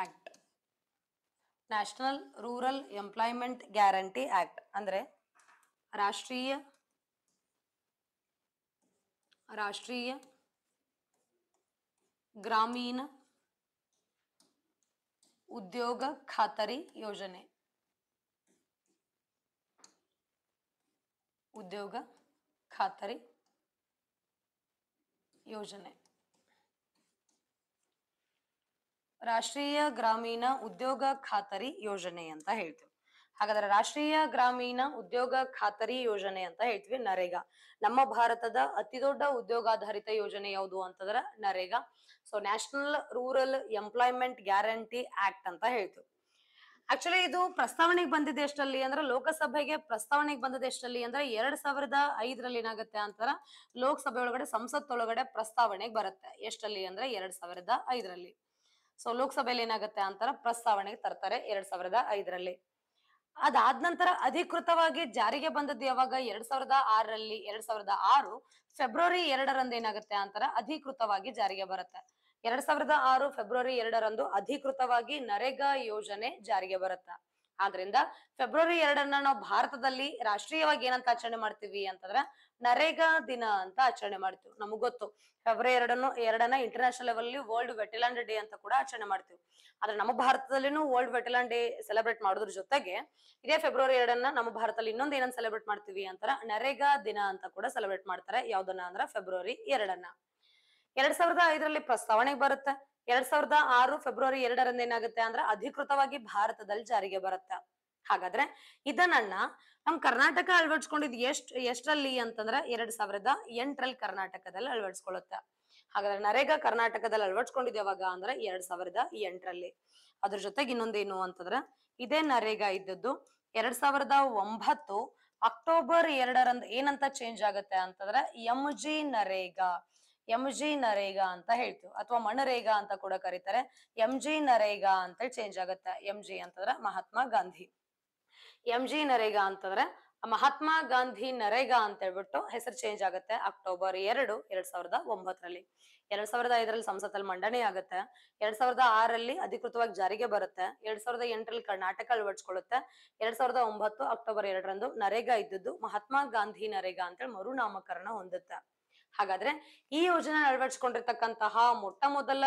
act national rural employment guarantee act ಅಂದರೆ ರಾಷ್ಟ್ರೀಯ ರಾಷ್ಟ್ರೀಯ ಗ್ರಾಮೀಣ ಉದ್ಯೋಗ ಖಾತರಿ ಯೋಜನೆ ಉದ್ಯೋಗ ಖಾತರಿ ಯೋಜನೆ ರಾಷ್ಟ್ರೀಯ ಗ್ರಾಮೀಣ ಉದ್ಯೋಗ ಖಾತರಿ ಯೋಜನೆ ಅಂತ ಹೇಳ್ತೇವೆ ಹಾಗಾದ್ರೆ ರಾಷ್ಟ್ರೀಯ ಗ್ರಾಮೀಣ ಉದ್ಯೋಗ ಖಾತರಿ ಯೋಜನೆ ಅಂತ ಹೇಳ್ತೀವಿ ನರೇಗಾ ನಮ್ಮ ಭಾರತದ ಅತಿ ದೊಡ್ಡ ಉದ್ಯೋಗಾಧಾರಿತ ಯೋಜನೆ ಯಾವುದು ಅಂತಂದ್ರ NREGA so national rural employment guarantee act ಅಂತ ಹೇಳ್ತೀವಿ ಆಕ್ಚುಲಿ ಇದು ಪ್ರಸ್ತಾವನೆಗೆ ಬಂದಿದೆ ಎಷ್ಟಲ್ಲಿ ಅಂದ್ರೆ ಲೋಕಸಭೆಗೆ ಪ್ರಸ್ತಾವನೆಗೆ ಬಂದಿದೆ ಎಷ್ಟಲ್ಲಿ ಅಂದ್ರೆ ಎರಡ್ ಸಾವಿರದ ಐದರಲ್ಲಿ ಏನಾಗುತ್ತೆ ಅಂತಾರ ಲೋಕಸಭೆ ಒಳಗಡೆ ಸಂಸತ್ ಒಳಗಡೆ ಪ್ರಸ್ತಾವನೆಗೆ ಬರುತ್ತೆ ಎಷ್ಟಲ್ಲಿ ಅಂದ್ರೆ ಎರಡ್ ಸಾವಿರದ ಐದರಲ್ಲಿ ಸೊ ಲೋಕಸಭೆಯಲ್ಲಿ ಏನಾಗುತ್ತೆ ಅಂತಾರ ಪ್ರಸ್ತಾವನೆಗೆ ತರ್ತಾರೆ ಎರಡ್ ಸಾವಿರದ ಐದರಲ್ಲಿ ಅದಾದ ನಂತರ ಅಧಿಕೃತವಾಗಿ ಜಾರಿಗೆ ಬಂದದ್ದು ಯಾವಾಗ ಎರಡ್ ಸಾವಿರದ ಆರರಲ್ಲಿ ಎರಡ್ ಸಾವಿರದ ಆರು ಫೆಬ್ರವರಿ ಎರಡರಂದು ಏನಾಗುತ್ತೆ ಅಂತಾರ ಅಧಿಕೃತವಾಗಿ ಜಾರಿಗೆ ಬರುತ್ತೆ ಎರಡ್ ಸಾವಿರದ ಆರು ಫೆಬ್ರವರಿ ಎರಡರಂದು ಅಧಿಕೃತವಾಗಿ ನರೇಗಾ ಯೋಜನೆ ಜಾರಿಗೆ ಬರುತ್ತೆ ಆದ್ರಿಂದ ಫೆಬ್ರವರಿ ಎರಡನ್ನ ನಾವು ಭಾರತದಲ್ಲಿ ರಾಷ್ಟ್ರೀಯವಾಗಿ ಏನಂತ ಆಚರಣೆ ಮಾಡ್ತೀವಿ ಅಂತಂದ್ರ ನರೇಗಾ ದಿನ ಅಂತ ಆಚರಣೆ ಮಾಡ್ತೀವಿ ನಮಗ್ ಗೊತ್ತು ಫೆಬ್ರವರಿ ಎರಡನ್ನು ಎರಡನ್ನ international level world wetland day ಅಂತ ಕೂಡ ಆಚರಣೆ ಮಾಡ್ತೀವಿ ಆದ್ರೆ ನಮ್ಮ ಭಾರತದಲ್ಲಿನೂ ವರ್ಲ್ಡ್ ವೆಟಲ್ಯಾಂಡ್ ಡೇ ಸೆಲೆಬ್ರೇಟ್ ಮಾಡೋದ್ರ ಜೊತೆಗೆ ಇದೇ ಫೆಬ್ರವರಿ ಎರಡನ್ನ ನಮ್ಮ ಭಾರತದಲ್ಲಿ ಇನ್ನೊಂದ್ ಏನಂತ ಸೆಲೆಬ್ರೇಟ್ ಮಾಡ್ತೀವಿ ಅಂತಾರ ನರೇಗಾ ದಿನ ಅಂತ ಕೂಡ ಸೆಲೆಬ್ರೇಟ್ ಮಾಡ್ತಾರೆ ಯಾವ್ದನ್ನ ಅಂದ್ರ ಫೆಬ್ರವರಿ ಎರಡನ್ನ ಎರಡ್ ಸಾವಿರದ ಐದರಲ್ಲಿ ಪ್ರಸ್ತಾವನೆಗೆ ಬರುತ್ತೆ ಎರಡ್ ಸಾವಿರದ ಆರು ಫೆಬ್ರವರಿ ಎರಡರಂದು ಏನಾಗುತ್ತೆ ಅಂದ್ರೆ ಅಧಿಕೃತವಾಗಿ ಭಾರತದಲ್ಲಿ ಜಾರಿಗೆ ಬರುತ್ತೆ ಹಾಗಾದ್ರೆ ಇದನ್ನ ನಮ್ ಕರ್ನಾಟಕ ಅಳವಡಿಸ್ಕೊಂಡಿದ್ ಎಷ್ಟ್ ಎಷ್ಟರಲ್ಲಿ ಅಂತಂದ್ರೆ ಎರಡ್ ಸಾವಿರದ ಎಂಟರಲ್ಲಿ ಕರ್ನಾಟಕದಲ್ಲಿ ಅಳವಡಿಸ್ಕೊಳ್ಳುತ್ತೆ ಹಾಗಾದ್ರೆ ನರೇಗಾ ಕರ್ನಾಟಕದಲ್ಲಿ ಅಳವಡಿಸ್ಕೊಂಡಿದ್ ಯಾವಾಗ ಅಂದ್ರೆ ಎರಡ್ ಸಾವಿರದ ಎಂಟರಲ್ಲಿ ಅದ್ರ ಜೊತೆಗೆ ಇನ್ನೊಂದೇನು ಅಂತಂದ್ರೆ ಇದೇ ನರೇಗಾ ಇದ್ದದ್ದು ಎರಡ್ ಸಾವಿರದ ಒಂಬತ್ತು ಅಕ್ಟೋಬರ್ ಎರಡರಂದ್ ಏನಂತ ಚೇಂಜ್ ಆಗುತ್ತೆ ಅಂತಂದ್ರೆ M G NREGA M G NREGA ಅಂತ ಹೇಳ್ತೀವಿ ಅಥವಾ ಮಣರೇಗಾ ಅಂತ ಕೂಡ ಕರೀತಾರೆ ಎಂ ಜಿ ನರೇಗಾ ಅಂತ ಚೇಂಜ್ ಆಗುತ್ತೆ ಎಂ ಜಿ ಅಂತಂದ್ರೆ ಮಹಾತ್ಮ ಗಾಂಧಿ ಎಂ ಜಿ ನರೇಗಾ ಅಂತಂದ್ರೆ ಮಹಾತ್ಮ ಗಾಂಧಿ ನರೇಗಾ ಅಂತ ಹೇಳ್ಬಿಟ್ಟು ಹೆಸರು ಚೇಂಜ್ ಆಗುತ್ತೆ ಅಕ್ಟೋಬರ್ ಎರಡು ಎರಡ್ ಸಾವಿರದ ಒಂಬತ್ತರಲ್ಲಿ ಎರಡ್ ಸಾವಿರದ ಐದರಲ್ಲಿ ಸಂಸತ್ತಲ್ಲಿ ಮಂಡನೆ ಆಗುತ್ತೆ ಎರಡ್ ಸಾವಿರದ ಆರಲ್ಲಿ ಅಧಿಕೃತವಾಗಿ ಜಾರಿಗೆ ಬರುತ್ತೆ ಎರಡ್ ಸಾವಿರದ ಎಂಟರಲ್ಲಿ ಕರ್ನಾಟಕ ಅಳವಡಿಸ್ಕೊಳ್ಳುತ್ತೆ ಎರಡ್ ಸಾವಿರದ ಒಂಬತ್ತು ಅಕ್ಟೋಬರ್ ಎರಡರಂದು ನರೇಗಾ ಇದ್ದದ್ದು ಮಹಾತ್ಮ ಗಾಂಧಿ ನರೇಗಾ ಅಂತೇಳಿ ಮರುನಾಮಕರಣ ಹೊಂದುತ್ತೆ ಹಾಗಾದ್ರೆ ಈ ಯೋಜನೆ ಅಳವಡಿಸ್ಕೊಂಡಿರ್ತಕ್ಕಂತಹ ಮೊಟ್ಟ ಮೊದಲ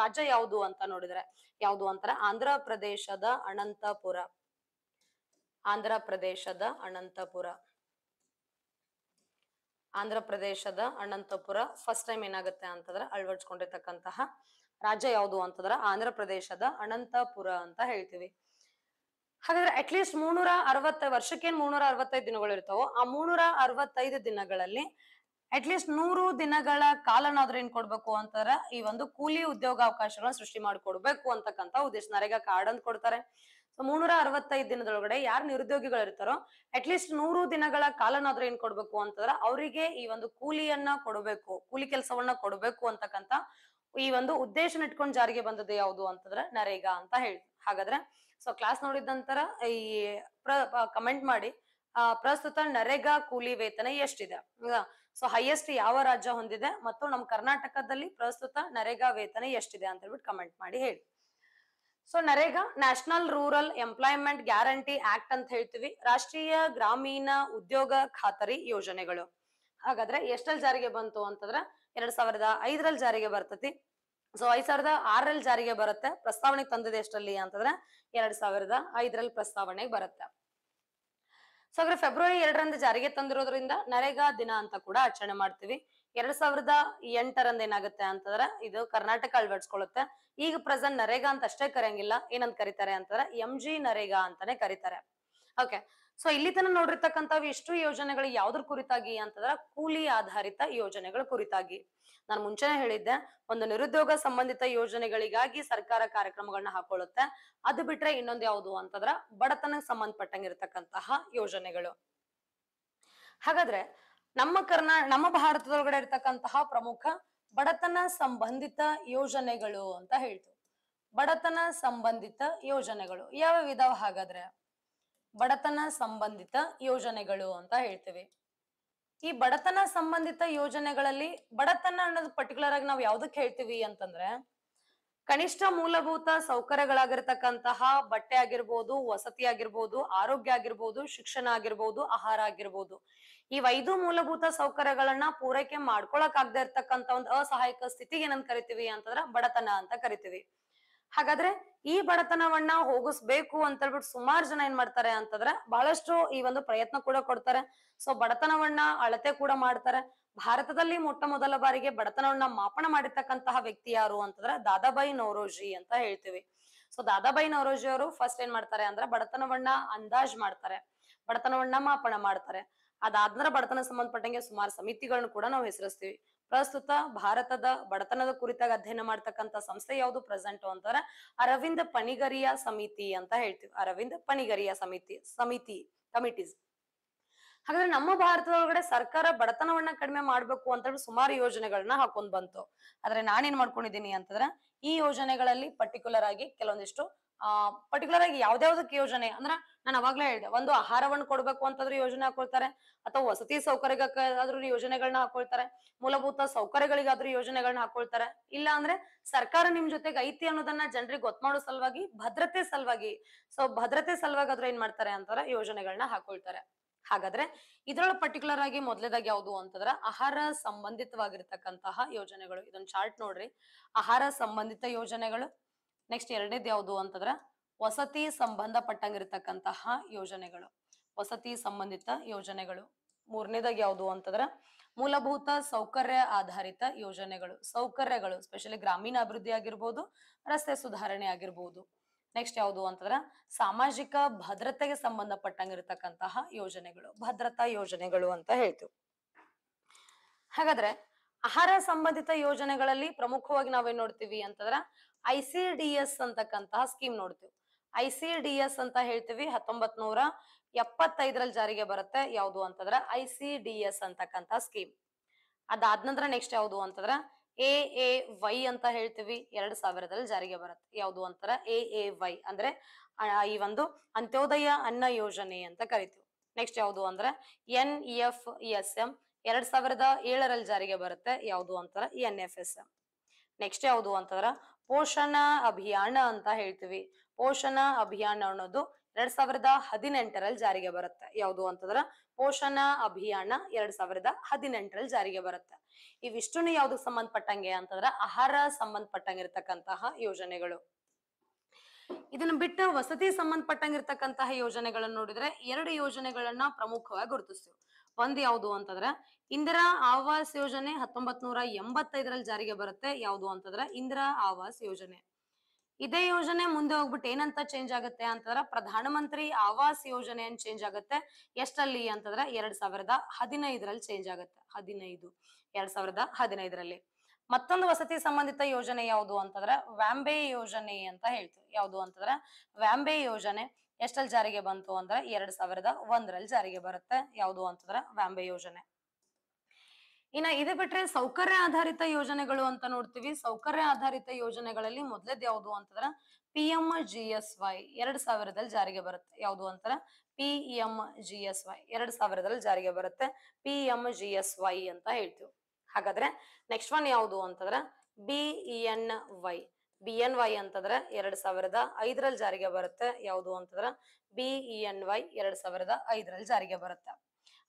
ರಾಜ್ಯ ಯಾವುದು ಅಂತ ನೋಡಿದ್ರೆ ಯಾವುದು ಅಂತಾರ ಆಂಧ್ರ ಪ್ರದೇಶದ ಅನಂತಪುರ ಆಂಧ್ರ ಪ್ರದೇಶದ ಅನಂತಪುರ ಆಂಧ್ರ ಪ್ರದೇಶದ ಅನಂತಪುರ ಫಸ್ಟ್ ಟೈಮ್ ಏನಾಗುತ್ತೆ ಅಂತಂದ್ರೆ ಅಳವಡಿಸ್ಕೊಂಡಿರ್ತಕ್ಕಂತಹ ರಾಜ್ಯ ಯಾವುದು ಅಂತಂದ್ರೆ ಆಂಧ್ರ ಪ್ರದೇಶದ ಅನಂತಪುರ ಅಂತ ಹೇಳ್ತೀವಿ ಹಾಗಾದ್ರೆ ಅಟ್ಲೀಸ್ಟ್ ಮುನ್ನೂರ ಅರವತ್ತ ವರ್ಷಕ್ಕೇನ್ ಮುನ್ನೂರ ಅರವತ್ತೈದು ದಿನಗಳು ಇರ್ತಾವೋ ಆ ಮುನ್ನೂರ ಅರವತ್ತೈದು ದಿನಗಳಲ್ಲಿ ಅಟ್ ಲೀಸ್ಟ್ ನೂರು ದಿನಗಳ ಕಾಲನಾದ್ರೂ ಏನ್ ಕೊಡ್ಬೇಕು ಅಂತಾರೆ ಈ ಒಂದು ಕೂಲಿ ಉದ್ಯೋಗಾವಕಾಶಗಳನ್ನ ಸೃಷ್ಟಿ ಮಾಡಿಕೊಡ್ಬೇಕು ಅಂತಕ್ಕಂತ ಉದ್ದೇಶ ನರೇಗಾ ಕಾರ್ಡ್ ಅಂತ ಕೊಡ್ತಾರೆ ಸೊ ಮುನ್ನೂರ ಅರವತ್ತೈದು ದಿನದೊಳಗಡೆ ಯಾರು ನಿರುದ್ಯೋಗಿಗಳು ಇರ್ತಾರೋ ಅಟ್ ಲೀಸ್ಟ್ ನೂರು ದಿನಗಳ ಕಾಲನಾದ್ರೂ ಏನ್ ಕೊಡ್ಬೇಕು ಅಂತಂದ್ರ ಅವರಿಗೆ ಈ ಒಂದು ಕೂಲಿಯನ್ನ ಕೊಡಬೇಕು ಕೂಲಿ ಕೆಲಸವನ್ನ ಕೊಡಬೇಕು ಅಂತಕ್ಕಂತ ಈ ಒಂದು ಉದ್ದೇಶ ಇಟ್ಕೊಂಡು ಜಾರಿಗೆ ಬಂದದ್ದು ಯಾವುದು ಅಂತಂದ್ರೆ ನರೇಗಾ ಅಂತ ಹೇಳಿ ಹಾಗಾದ್ರೆ ಸೊ ಕ್ಲಾಸ್ ನೋಡಿದ ನಂತರ ಈ ಕಮೆಂಟ್ ಮಾಡಿ ಪ್ರಸ್ತುತ ನರೇಗಾ ಕೂಲಿ ವೇತನ ಎಷ್ಟಿದೆ ಸೊ ಹೈಯೆಸ್ಟ್ ಯಾವ ರಾಜ್ಯ ಹೊಂದಿದೆ ಮತ್ತು ನಮ್ಮ ಕರ್ನಾಟಕದಲ್ಲಿ ಪ್ರಸ್ತುತ ನರೇಗಾ ವೇತನ ಎಷ್ಟಿದೆ ಅಂತ ಹೇಳ್ಬಿಟ್ಟು ಕಮೆಂಟ್ ಮಾಡಿ ಹೇಳಿ so NREGA national rural employment guarantee act ಅಂತ ಹೇಳ್ತೀವಿ ರಾಷ್ಟ್ರೀಯ ಗ್ರಾಮೀಣ ಉದ್ಯೋಗ ಖಾತರಿ ಯೋಜನೆಗಳು ಹಾಗಾದ್ರೆ ಎಷ್ಟಲ್ಲಿ ಜಾರಿಗೆ ಬಂತು ಅಂತಂದ್ರೆ ಎರಡ್ ಸಾವಿರದ ಐದರಲ್ಲಿ ಜಾರಿಗೆ ಬರ್ತತಿ ಸೊ ಐದ್ ಸಾವಿರದ ಆರರಲ್ಲಿ ಜಾರಿಗೆ ಬರುತ್ತೆ ಪ್ರಸ್ತಾವನೆಗೆ ತಂದಿದೆ ಎಷ್ಟಲ್ಲಿ ಅಂತಂದ್ರೆ ಎರಡ್ ಸಾವಿರದ ಐದರಲ್ಲಿ ಪ್ರಸ್ತಾವನೆಗೆ ಬರುತ್ತೆ ಸೊ ಹಾಗಾದ್ರೆ ಫೆಬ್ರವರಿ ಎರಡರಂದು ಜಾರಿಗೆ ತಂದಿರೋದ್ರಿಂದ ನರೇಗಾ ದಿನ ಅಂತ ಕೂಡ ಆಚರಣೆ ಮಾಡ್ತೀವಿ ಎರಡ್ ಸಾವಿರದ ಎಂಟರಂದ ಏನಾಗುತ್ತೆ ಅಂತಂದ್ರೆ ಇದು ಕರ್ನಾಟಕ ಅಳವಡಿಸ್ಕೊಳ್ಳುತ್ತೆ ಈಗ ಪ್ರೆಸೆಂಟ್ ನರೇಗಾ ಅಂತ ಅಷ್ಟೇ ಕರೆಯಂಗಿಲ್ಲ ಏನಂತ ಕರೀತಾರೆ ಅಂತಂದ್ರೆ ಎಂ ಜಿ ನರೇಗಾ ಅಂತಾನೆ ಕರೀತಾರೆ ಓಕೆ ಸೊ ಇಲ್ಲಿ ತನ ನೋಡಿರ್ತಕ್ಕಂಥವು ಎಷ್ಟು ಯೋಜನೆಗಳು ಯಾವ್ದ್ರ ಕುರಿತಾಗಿ ಅಂತಂದ್ರ ಕೂಲಿ ಆಧಾರಿತ ಯೋಜನೆಗಳ ಕುರಿತಾಗಿ ನಾನು ಮುಂಚೆನೆ ಹೇಳಿದ್ದೆ ಒಂದು ನಿರುದ್ಯೋಗ ಸಂಬಂಧಿತ ಯೋಜನೆಗಳಿಗಾಗಿ ಸರ್ಕಾರ ಕಾರ್ಯಕ್ರಮಗಳನ್ನ ಹಾಕೊಳ್ಳುತ್ತೆ ಅದು ಬಿಟ್ರೆ ಇನ್ನೊಂದು ಯಾವುದು ಅಂತಂದ್ರ ಬಡತನಕ್ಕೆ ಸಂಬಂಧಪಟ್ಟಂಗಿರ್ತಕ್ಕಂತಹ ಯೋಜನೆಗಳು ಹಾಗಾದ್ರೆ ನಮ್ಮ ಕರ್ನಾ ನಮ್ಮ ಭಾರತದೊಳಗಡೆ ಇರ್ತಕ್ಕಂತಹ ಪ್ರಮುಖ ಬಡತನ ಸಂಬಂಧಿತ ಯೋಜನೆಗಳು ಅಂತ ಹೇಳ್ತು ಬಡತನ ಸಂಬಂಧಿತ ಯೋಜನೆಗಳು ಯಾವ ವಿಧವ ಹಾಗಾದ್ರೆ ಬಡತನ ಸಂಬಂಧಿತ ಯೋಜನೆಗಳು ಅಂತ ಹೇಳ್ತೀವಿ ಈ ಬಡತನ ಸಂಬಂಧಿತ ಯೋಜನೆಗಳಲ್ಲಿ ಬಡತನ ಅನ್ನೋದು ಪರ್ಟಿಕ್ಯುಲರ್ ಆಗಿ ನಾವು ಯಾವ್ದಕ್ ಹೇಳ್ತೀವಿ ಅಂತಂದ್ರೆ ಕನಿಷ್ಠ ಮೂಲಭೂತ ಸೌಕರ್ಯಗಳಾಗಿರ್ತಕ್ಕಂತಹ ಬಟ್ಟೆ ಆಗಿರ್ಬೋದು ವಸತಿ ಆಗಿರ್ಬೋದು ಆರೋಗ್ಯ ಆಗಿರ್ಬೋದು ಶಿಕ್ಷಣ ಆಗಿರ್ಬೋದು ಆಹಾರ ಆಗಿರ್ಬೋದು ಐದು ಮೂಲಭೂತ ಸೌಕರ್ಯಗಳನ್ನ ಪೂರೈಕೆ ಮಾಡ್ಕೊಳಕ್ ಆಗದೆ ಇರ್ತಕ್ಕಂಥ ಒಂದು ಅಸಹಾಯಕ ಸ್ಥಿತಿಗೆ ಏನಂತ ಕರಿತೀವಿ ಅಂತಂದ್ರ ಬಡತನ ಅಂತ ಕರಿತೀವಿ ಹಾಗಾದ್ರೆ ಈ ಬಡತನವನ್ನ ಹೋಗಿಸ್ಬೇಕು ಅಂತ ಹೇಳ್ಬಿಟ್ಟು ಸುಮಾರು ಜನ ಏನ್ ಮಾಡ್ತಾರೆ ಅಂತಂದ್ರೆ ಬಹಳಷ್ಟು ಈ ಒಂದು ಪ್ರಯತ್ನ ಕೂಡ ಕೊಡ್ತಾರೆ ಸೊ ಬಡತನವನ್ನ ಅಳತೆ ಕೂಡ ಮಾಡ್ತಾರೆ ಭಾರತದಲ್ಲಿ ಮೊಟ್ಟ ಮೊದಲ ಬಾರಿಗೆ ಬಡತನವನ್ನ ಮಾಪನ ಮಾಡಿರ್ತಕ್ಕಂತಹ ವ್ಯಕ್ತಿ ಯಾರು ಅಂತಂದ್ರೆ ದಾದಾಬಾಯಿ ನವರೋಜಿ ಅಂತ ಹೇಳ್ತೀವಿ ಸೊ ದಾದಾಬಾಯಿ ನವರೋಜಿ ಅವರು ಫಸ್ಟ್ ಏನ್ ಮಾಡ್ತಾರೆ ಅಂದ್ರೆ ಬಡತನವನ್ನ ಅಂದಾಜ್ ಮಾಡ್ತಾರೆ ಬಡತನವನ್ನ ಮಾಪನ ಮಾಡ್ತಾರೆ ಅದಾದ್ನರ ಬಡತನ ಸಂಬಂಧಪಟ್ಟಂಗೆ ಸುಮಾರು ಸಮಿತಿಗಳನ್ನು ಕೂಡ ನಾವು ಹೆಸರಿಸ್ತೀವಿ ಪ್ರಸ್ತುತ ಭಾರತದ ಬಡತನದ ಕುರಿತಾಗ ಅಧ್ಯಯನ ಮಾಡ್ತಕ್ಕಂತ ಸಂಸ್ಥೆ ಯಾವುದು ಪ್ರೆಸೆಂಟ್ ಅಂತಾರೆ ಅರವಿಂದ ಪಣಿಗರಿಯ ಸಮಿತಿ ಅಂತ ಹೇಳ್ತೀವಿ ಅರವಿಂದ ಪಣಿಗರಿಯ ಸಮಿತಿ ಸಮಿತಿ ಕಮಿಟೀಸ್ ಹಾಗಾದ್ರೆ ನಮ್ಮ ಭಾರತದ ಒಳಗಡೆ ಸರ್ಕಾರ ಬಡತನವನ್ನ ಕಡಿಮೆ ಮಾಡ್ಬೇಕು ಅಂತ ಹೇಳಿ ಸುಮಾರು ಯೋಜನೆಗಳನ್ನ ಹಾಕೊಂಡ್ ಬಂತು ಆದ್ರೆ ನಾನೇನ್ ಮಾಡ್ಕೊಂಡಿದ್ದೀನಿ ಅಂತಂದ್ರೆ ಈ ಯೋಜನೆಗಳಲ್ಲಿ ಪರ್ಟಿಕ್ಯುಲರ್ ಆಗಿ ಕೆಲವೊಂದಿಷ್ಟು ಆ ಪರ್ಟಿಕ್ಯುಲರ್ ಆಗಿ ಯಾವ್ದಾವ್ದಕ್ಕೆ ಯೋಜನೆ ಅಂದ್ರ ನಾನು ಅವಾಗ್ಲೇ ಹೇಳಿದೆ ಒಂದು ಆಹಾರವನ್ನು ಕೊಡ್ಬೇಕು ಅಂತಂದ್ರೆ ಯೋಜನೆ ಹಾಕೊಳ್ತಾರೆ ಅಥವಾ ವಸತಿ ಸೌಕರ್ಯಕ್ಕಾದ್ರೂ ಯೋಜನೆಗಳನ್ನ ಹಾಕೊಳ್ತಾರೆ ಮೂಲಭೂತ ಸೌಕರ್ಯಗಳಿಗಾದ್ರೂ ಯೋಜನೆಗಳನ್ನ ಹಾಕೊಳ್ತಾರೆ ಇಲ್ಲ ಅಂದ್ರೆ ಸರ್ಕಾರ ನಿಮ್ ಜೊತೆಗೆ ಐತಿ ಅನ್ನೋದನ್ನ ಜನರಿಗೆ ಗೊತ್ತ ಮಾಡೋ ಸಲುವಾಗಿ ಭದ್ರತೆ ಸಲುವಾಗಿ ಸೊ ಭದ್ರತೆ ಸಲುವಾಗಿ ಆದ್ರೂ ಏನ್ ಮಾಡ್ತಾರೆ ಅಂತಂದ್ರೆ ಯೋಜನೆಗಳನ್ನ ಹಾಕೊಳ್ತಾರೆ ಹಾಗಾದ್ರೆ ಇದ್ರೊಳಗೆ ಪರ್ಟಿಕ್ಯುಲರ್ ಆಗಿ ಮೊದಲೇದಾಗಿ ಯಾವುದು ಅಂತಂದ್ರೆ ಆಹಾರ ಸಂಬಂಧಿತವಾಗಿರ್ತಕ್ಕಂತಹ ಯೋಜನೆಗಳು ಇದೊಂದು ಚಾರ್ಟ್ ನೋಡ್ರಿ ಆಹಾರ ಸಂಬಂಧಿತ ಯೋಜನೆಗಳು ನೆಕ್ಸ್ಟ್ ಎರಡನೇದ್ ಯಾವುದು ಅಂತಂದ್ರ ವಸತಿ ಸಂಬಂಧಪಟ್ಟಂಗಿರ್ತಕ್ಕಂತಹ ಯೋಜನೆಗಳು ವಸತಿ ಸಂಬಂಧಿತ ಯೋಜನೆಗಳು ಮೂರನೇದಾಗ ಯಾವುದು ಅಂತಂದ್ರ ಮೂಲಭೂತ ಸೌಕರ್ಯ ಆಧಾರಿತ ಯೋಜನೆಗಳು ಸೌಕರ್ಯಗಳು ಸ್ಪೆಷಲಿ ಗ್ರಾಮೀಣ ಅಭಿವೃದ್ಧಿ ಆಗಿರ್ಬೋದು ರಸ್ತೆ ಸುಧಾರಣೆ ಆಗಿರ್ಬೋದು ನೆಕ್ಸ್ಟ್ ಯಾವುದು ಅಂತಂದ್ರ ಸಾಮಾಜಿಕ ಭದ್ರತೆಗೆ ಸಂಬಂಧಪಟ್ಟಂಗಿರ್ತಕ್ಕಂತಹ ಯೋಜನೆಗಳು ಭದ್ರತಾ ಯೋಜನೆಗಳು ಅಂತ ಹೇಳ್ತೀವಿ ಹಾಗಾದ್ರೆ ಆಹಾರ ಸಂಬಂಧಿತ ಯೋಜನೆಗಳಲ್ಲಿ ಪ್ರಮುಖವಾಗಿ ನಾವೇನ್ ನೋಡ್ತೀವಿ ಅಂತಂದ್ರ ಐ ಸಿ ಡಿ ಎಸ್ ಅಂತಕ್ಕಂತಹ ಸ್ಕೀಮ್ ನೋಡ್ತೀವಿ ಐ ಸಿ ಡಿ ಎಸ್ ಅಂತ ಹೇಳ್ತೀವಿ ಹತ್ತೊಂಬತ್ ನೂರ ಎಪ್ಪತ್ತೈದರಲ್ಲಿ ಜಾರಿಗೆ ಬರುತ್ತೆ ಯಾವುದು ಅಂತಂದ್ರ ಐ ಸಿ ಡಿ ಎಸ್ ಅಂತಕ್ಕಂತಹ ಸ್ಕೀಮ್ ಅದಾದ ನಂತರ ನೆಕ್ಸ್ಟ್ ಯಾವುದು ಅಂತಂದ್ರ ಎ ಎ ವೈ ಅಂತ ಹೇಳ್ತೀವಿ ಎರಡ್ ಸಾವಿರದಲ್ಲಿ ಜಾರಿಗೆ ಬರುತ್ತೆ ಯಾವುದು ಅಂತರ ಎ ಎ ವೈ ಅಂದ್ರೆ ಈ ಒಂದು ಅಂತ್ಯೋದಯ ಅನ್ನ ಯೋಜನೆ ಅಂತ ಕರಿತೀವಿ ನೆಕ್ಸ್ಟ್ ಯಾವುದು ಅಂದ್ರೆ ಎನ್ ಎಫ್ ಎಸ್ ಎಂ ಎರಡ್ ಸಾವಿರದ ಏಳರಲ್ಲಿ ಜಾರಿಗೆ ಬರುತ್ತೆ ಯಾವುದು ಅಂತರ N F S M next ಯಾವುದು ಅಂತಂದ್ರೆ ಪೋಷಣ ಅಭಿಯಾನ ಅಂತ ಹೇಳ್ತೀವಿ ಪೋಷಣ ಅಭಿಯಾನ ಅನ್ನೋದು ಎರಡ್ ಸಾವಿರದ ಹದಿನೆಂಟರಲ್ಲಿ ಜಾರಿಗೆ ಬರುತ್ತೆ ಯಾವುದು ಅಂತಂದ್ರ ಪೋಷಣ ಅಭಿಯಾನ ಎರಡ್ ಸಾವಿರದ ಹದಿನೆಂಟರಲ್ಲಿ ಜಾರಿಗೆ ಬರುತ್ತೆ ಇವಿಷ್ಟುನು ಯಾವ್ದಕ್ ಸಂಬಂಧಪಟ್ಟಂಗೆ ಅಂತಂದ್ರ ಆಹಾರ ಸಂಬಂಧಪಟ್ಟಂಗಿರ್ತಕ್ಕಂತಹ ಯೋಜನೆಗಳು ಇದನ್ನ ಬಿಟ್ಟ ವಸತಿ ಸಂಬಂಧಪಟ್ಟಂಗಿರ್ತಕ್ಕಂತಹ ಯೋಜನೆಗಳನ್ನ ನೋಡಿದ್ರೆ ಎರಡು ಯೋಜನೆಗಳನ್ನ ಪ್ರಮುಖವಾಗಿ ಗುರುತಿಸ್ತೀವಿ ಒಂದ್ ಯಾವುದು ಅಂತಂದ್ರೆ ಇಂದಿರಾ ಆವಾಸ್ ಯೋಜನೆ ಹತ್ತೊಂಬತ್ ನೂರ ಎಂಬತ್ತೈದರಲ್ಲಿ ಜಾರಿಗೆ ಬರುತ್ತೆ ಯಾವುದು ಅಂತಂದ್ರೆ ಇಂದಿರಾ ಆವಾಸ್ ಯೋಜನೆ ಇದೇ ಯೋಜನೆ ಮುಂದೆ ಹೋಗ್ಬಿಟ್ಟು ಏನಂತ ಚೇಂಜ್ ಆಗುತ್ತೆ ಅಂತಂದ್ರೆ ಪ್ರಧಾನ ಮಂತ್ರಿ ಆವಾಸ್ ಯೋಜನೆ ಅಂತ ಚೇಂಜ್ ಆಗುತ್ತೆ ಎಷ್ಟಲ್ಲಿ ಅಂತಂದ್ರೆ ಎರಡ್ ಸಾವಿರದ ಹದಿನೈದರಲ್ಲಿ ಚೇಂಜ್ ಆಗುತ್ತೆ ಹದಿನೈದು ಎರಡ್ ಸಾವಿರದ ಹದಿನೈದರಲ್ಲಿ ಮತ್ತೊಂದು ವಸತಿ ಸಂಬಂಧಿತ ಯೋಜನೆ ಯಾವುದು ಅಂತಂದ್ರೆ ವ್ಯಾಂಬೆ ಯೋಜನೆ ಅಂತ ಹೇಳ್ತೀವಿ ಯಾವುದು ಅಂತಂದ್ರೆ ವ್ಯಾಂಬೆ ಯೋಜನೆ ಎಷ್ಟಲ್ಲಿ ಜಾರಿಗೆ ಬಂತು ಅಂದ್ರೆ ಎರಡ್ ಸಾವಿರದ ಒಂದರಲ್ಲಿ ಜಾರಿಗೆ ಬರುತ್ತೆ ಯಾವುದು ಅಂತಂದ್ರೆ ವ್ಯಾಂಬೆ ಯೋಜನೆ ಇನ್ನ ಇದು ಬಿಟ್ರೆ ಸೌಕರ್ಯ ಆಧಾರಿತ ಯೋಜನೆಗಳು ಅಂತ ನೋಡ್ತೀವಿ ಸೌಕರ್ಯ ಆಧಾರಿತ ಯೋಜನೆಗಳಲ್ಲಿ ಮೊದ್ಲದ್ ಯಾವುದು ಅಂತಂದ್ರ P M G S Y ಎರಡ್ ಸಾವಿರದಲ್ಲಿ ಜಾರಿಗೆ ಬರುತ್ತೆ ಯಾವುದು ಅಂತಾರ P M G S Y ಎರಡ್ ಸಾವಿರದಲ್ಲಿ ಜಾರಿಗೆ ಬರುತ್ತೆ P M G S Y ಅಂತ ಹೇಳ್ತೀವಿ ಹಾಗಾದ್ರೆ ನೆಕ್ಸ್ಟ್ ಒನ್ ಯಾವುದು ಅಂತಂದ್ರ B N Y B N Y ಅಂತಂದ್ರೆ ಎರಡ್ ಸಾವಿರದ ಐದರಲ್ಲಿ ಜಾರಿಗೆ ಬರುತ್ತೆ ಯಾವುದು ಅಂತಂದ್ರೆ ಇ ಎನ್ ವೈ ಎರಡ್ ಸಾವಿರದ ಐದರಲ್ಲಿ ಜಾರಿಗೆ ಬರುತ್ತೆ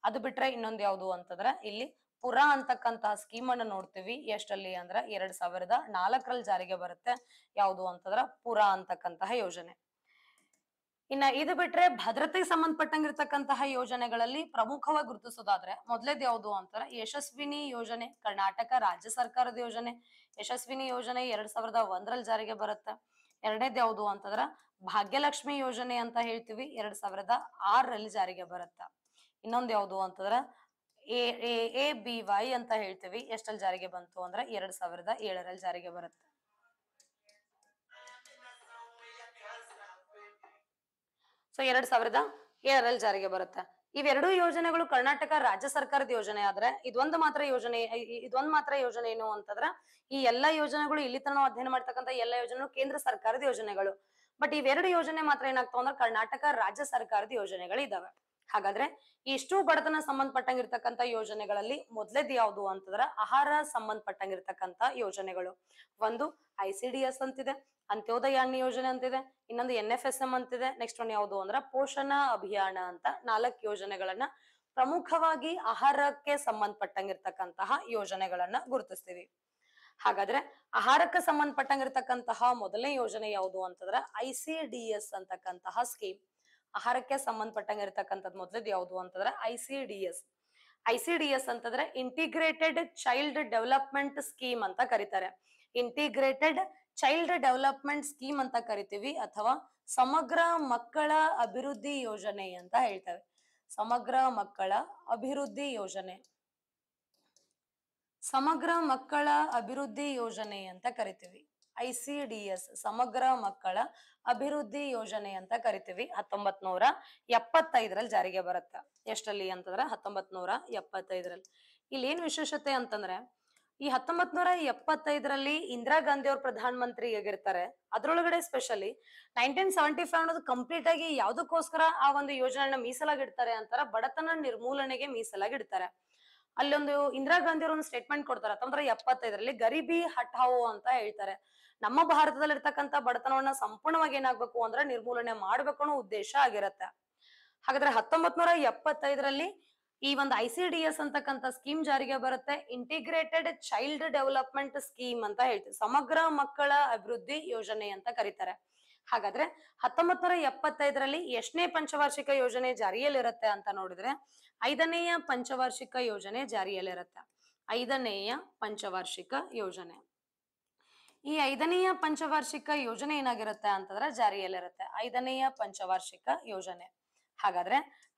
ಅದು ಬಿಟ್ರೆ ಇನ್ನೊಂದು ಯಾವುದು ಅಂತಂದ್ರೆ ಇಲ್ಲಿ ಪುರ ಅಂತಕ್ಕಂತಹ ಸ್ಕೀಮ್ ಅನ್ನು ನೋಡ್ತೀವಿ ಎಷ್ಟಲ್ಲಿ ಅಂದ್ರೆ ಎರಡ್ ಸಾವಿರದ ನಾಲ್ಕರಲ್ಲಿ ಜಾರಿಗೆ ಬರುತ್ತೆ ಯಾವುದು ಅಂತಂದ್ರ ಪುರ ಅಂತಕ್ಕಂತಹ ಯೋಜನೆ ಇನ್ನ ಇದು ಬಿಟ್ರೆ ಭದ್ರತೆಗೆ ಸಂಬಂಧಪಟ್ಟಂಗಿರ್ತಕ್ಕಂತಹ ಯೋಜನೆಗಳಲ್ಲಿ ಪ್ರಮುಖವಾಗಿ ಗುರುತಿಸೋದಾದ್ರೆ ಮೊದ್ಲೇದ್ ಯಾವ್ದು ಅಂತಾರ ಯಶಸ್ವಿನಿ ಯೋಜನೆ ಕರ್ನಾಟಕ ರಾಜ್ಯ ಸರ್ಕಾರದ ಯೋಜನೆ ಯಶಸ್ವಿನಿ ಯೋಜನೆ ಎರಡ್ ಸಾವಿರದ ಒಂದರಲ್ಲಿ ಜಾರಿಗೆ ಬರುತ್ತೆ ಎರಡನೇದ್ ಯಾವುದು ಅಂತಂದ್ರ ಭಾಗ್ಯಲಕ್ಷ್ಮಿ ಯೋಜನೆ ಅಂತ ಹೇಳ್ತೀವಿ ಎರಡ್ ಸಾವಿರದ ಆರರಲ್ಲಿ ಜಾರಿಗೆ ಬರುತ್ತಾ ಇನ್ನೊಂದ್ ಯಾವುದು ಅಂತಂದ್ರ ಎ ಎ ಬಿ ವೈ ಅಂತ ಹೇಳ್ತೀವಿ ಎಷ್ಟಲ್ಲಿ ಜಾರಿಗೆ ಬಂತು ಅಂದ್ರೆ ಎರಡ್ ಸಾವಿರದ ಏಳರಲ್ಲಿ ಜಾರಿಗೆ ಬರುತ್ತೆ ಸೊ ಎರಡ್ ಸಾವಿರದ ಏಳರಲ್ಲಿ ಜಾರಿಗೆ ಬರುತ್ತೆ ಇವೆರಡೂ ಯೋಜನೆಗಳು ಕರ್ನಾಟಕ ರಾಜ್ಯ ಸರ್ಕಾರದ ಯೋಜನೆ ಆದ್ರೆ ಇದೊಂದು ಮಾತ್ರ ಯೋಜನೆ ಇದೊಂದು ಮಾತ್ರ ಯೋಜನೆ ಏನು ಅಂತಂದ್ರ ಈ ಎಲ್ಲಾ ಯೋಜನೆಗಳು ಇಲ್ಲಿ ತನ ಅಧ್ಯಯನ ಮಾಡ್ತಕ್ಕಂಥ ಎಲ್ಲಾ ಯೋಜನೆಗಳು ಕೇಂದ್ರ ಸರ್ಕಾರದ ಯೋಜನೆಗಳು ಬಟ್ ಇವೆರಡು ಯೋಜನೆ ಮಾತ್ರ ಏನಾಗ್ತಾವ ಅಂದ್ರೆ ಕರ್ನಾಟಕ ರಾಜ್ಯ ಸರ್ಕಾರದ ಯೋಜನೆಗಳು ಇದಾವೆ ಹಾಗಾದ್ರೆ ಇಷ್ಟು ಬಡತನ ಸಂಬಂಧಪಟ್ಟಂಗಿರ್ತಕ್ಕಂತ ಯೋಜನೆಗಳಲ್ಲಿ ಮೊದ್ಲೇದ್ ಯಾವುದು ಅಂತಂದ್ರ ಆಹಾರ ಸಂಬಂಧಪಟ್ಟಂಗಿರ್ತಕ್ಕಂತ ಯೋಜನೆಗಳು ಒಂದು ಐ ಸಿ ಡಿ ಎಸ್ ಅಂತಿದೆ ಅಂತ್ಯೋದಯ ಯೋಜನೆ ಅಂತಿದೆ ಇನ್ನೊಂದು ಎನ್ ಎಫ್ ಎಸ್ ಎಂ ಅಂತಿದೆ ನೆಕ್ಸ್ಟ್ ಒನ್ ಯಾವುದು ಅಂದ್ರ ಪೋಷಣ ಅಭಿಯಾನ ಅಂತ ನಾಲ್ಕು ಯೋಜನೆಗಳನ್ನ ಪ್ರಮುಖವಾಗಿ ಆಹಾರಕ್ಕೆ ಸಂಬಂಧಪಟ್ಟಂಗಿರ್ತಕ್ಕಂತಹ ಯೋಜನೆಗಳನ್ನ ಗುರುತಿಸ್ತೀವಿ ಹಾಗಾದ್ರೆ ಆಹಾರಕ್ಕೆ ಸಂಬಂಧಪಟ್ಟಂಗಿರ್ತಕ್ಕಂತಹ ಮೊದಲನೇ ಯೋಜನೆ ಯಾವುದು ಅಂತಂದ್ರೆ ಐ ಸಿ ಡಿ ಎಸ್ ಅಂತಕ್ಕಂತಹ ಸ್ಕೀಮ್ ಆಹಾರಕ್ಕೆ ಸಂಬಂಧಪಟ್ಟಂಗೆ ಇರತಕ್ಕಂಥದ್ದು ಮೊದಲದ್ ಯಾವುದು ಅಂತಂದ್ರೆ I C D S I C D S ಅಂತಂದ್ರೆ ಇಂಟಿಗ್ರೇಟೆಡ್ ಚೈಲ್ಡ್ ಡೆವಲಪ್ಮೆಂಟ್ ಸ್ಕೀಮ್ ಅಂತ ಕರೀತಾರೆ ಇಂಟಿಗ್ರೇಟೆಡ್ ಚೈಲ್ಡ್ ಡೆವಲಪ್ಮೆಂಟ್ ಸ್ಕೀಮ್ ಅಂತ ಕರಿತೀವಿ ಅಥವಾ ಸಮಗ್ರ ಮಕ್ಕಳ ಅಭಿವೃದ್ಧಿ ಯೋಜನೆ ಅಂತ ಹೇಳ್ತೇವೆ ಸಮಗ್ರ ಮಕ್ಕಳ ಅಭಿವೃದ್ಧಿ ಯೋಜನೆ ಸಮಗ್ರ ಮಕ್ಕಳ ಅಭಿವೃದ್ಧಿ ಯೋಜನೆ ಅಂತ ಕರಿತೀವಿ ಐ ಸಿ ಡಿ ಎಸ್ ಸಮಗ್ರ ಮಕ್ಕಳ ಅಭಿವೃದ್ಧಿ ಯೋಜನೆ ಅಂತ ಕರಿತೀವಿ ಹತ್ತೊಂಬತ್ ನೂರ ಎಪ್ಪತ್ತೈದರಲ್ಲಿ ಜಾರಿಗೆ ಬರುತ್ತೆ ಎಷ್ಟಲ್ಲಿ ಅಂತಂದ್ರೆ ಹತ್ತೊಂಬತ್ ನೂರ ಎಪ್ಪತ್ತೈದರಲ್ಲಿ ಇಲ್ಲಿ ಏನ್ ವಿಶೇಷತೆ ಅಂತಂದ್ರೆ ಈ ಹತ್ತೊಂಬತ್ ನೂರ ಎಪ್ಪತ್ತೈದರಲ್ಲಿ ಇಂದಿರಾ ಗಾಂಧಿ ಅವ್ರ ಪ್ರಧಾನ ಮಂತ್ರಿ ಆಗಿರ್ತಾರೆ ಅದ್ರೊಳಗಡೆ ಸ್ಪೆಷಲಿ ನೈನ್ಟೀನ್ ಸೆವೆಂಟಿ ಫೈವ್ ಅನ್ನೋದು ಕಂಪ್ಲೀಟ್ ಆಗಿ ಯಾವ್ದಕ್ಕೋಸ್ಕರ ಆ ಒಂದು ಯೋಜನೆಯನ್ನ ಮೀಸಲಾಗಿಡ್ತಾರೆ ಅಂತಾರ ಬಡತನ ನಿರ್ಮೂಲನೆಗೆ ಮೀಸಲಾಗಿಡ್ತಾರೆ ಅಲ್ಲೊಂದು ಇಂದಿರಾ ಗಾಂಧಿ ಅವರು ಒಂದು ಸ್ಟೇಟ್ಮೆಂಟ್ ಕೊಡ್ತಾರೆ ಹತ್ತೊಂಬತ್ತರ ಎಪ್ಪತ್ತೈದರಲ್ಲಿ ಗರೀಬಿ ಹಟಾವು ಅಂತ ಹೇಳ್ತಾರೆ ನಮ್ಮ ಭಾರತದಲ್ಲಿ ಇರ್ತಕ್ಕಂತ ಬಡತನವನ್ನ ಸಂಪೂರ್ಣವಾಗಿ ಏನಾಗ್ಬೇಕು ಅಂದ್ರೆ ನಿರ್ಮೂಲನೆ ಮಾಡ್ಬೇಕು ಅನ್ನೋ ಉದ್ದೇಶ ಆಗಿರತ್ತೆ ಹಾಗಾದ್ರೆ ಹತ್ತೊಂಬತ್ ನೂರ ಎಪ್ಪತ್ತೈದರಲ್ಲಿ ಈ ಒಂದು ಐ ಸಿ ಡಿ ಎಸ್ ಅಂತಕ್ಕಂಥ ಸ್ಕೀಮ್ ಜಾರಿಗೆ ಬರುತ್ತೆ ಇಂಟಿಗ್ರೇಟೆಡ್ ಚೈಲ್ಡ್ ಡೆವಲಪ್ಮೆಂಟ್ ಸ್ಕೀಮ್ ಅಂತ ಹೇಳ್ತೀವಿ ಸಮಗ್ರ ಮಕ್ಕಳ ಅಭಿವೃದ್ಧಿ ಯೋಜನೆ ಅಂತ ಕರೀತಾರೆ ಹಾಗಾದ್ರೆ ಹತ್ತೊಂಬತ್ ನೂರ ಎಪ್ಪತ್ತೈದರಲ್ಲಿ ಎಷ್ಟನೇ ಪಂಚವಾರ್ಷಿಕ ಯೋಜನೆ ಜಾರಿಯಲ್ಲಿರುತ್ತೆ ಅಂತ ನೋಡಿದ್ರೆ ಐದನೆಯ ಪಂಚವಾರ್ಷಿಕ ಯೋಜನೆ ಜಾರಿಯಲ್ಲಿರುತ್ತೆ ಐದನೆಯ ಪಂಚವಾರ್ಷಿಕ ಯೋಜನೆ ಈ ಐದನೆಯ ಪಂಚವಾರ್ಷಿಕ ಯೋಜನೆ ಏನಾಗಿರುತ್ತೆ ಅಂತಂದ್ರೆ ಜಾರಿಯಲ್ಲಿರುತ್ತೆ ಐದನೆಯ ಪಂಚವಾರ್ಷಿಕ ಯೋಜನೆ ಹಾಗಾದ್ರೆ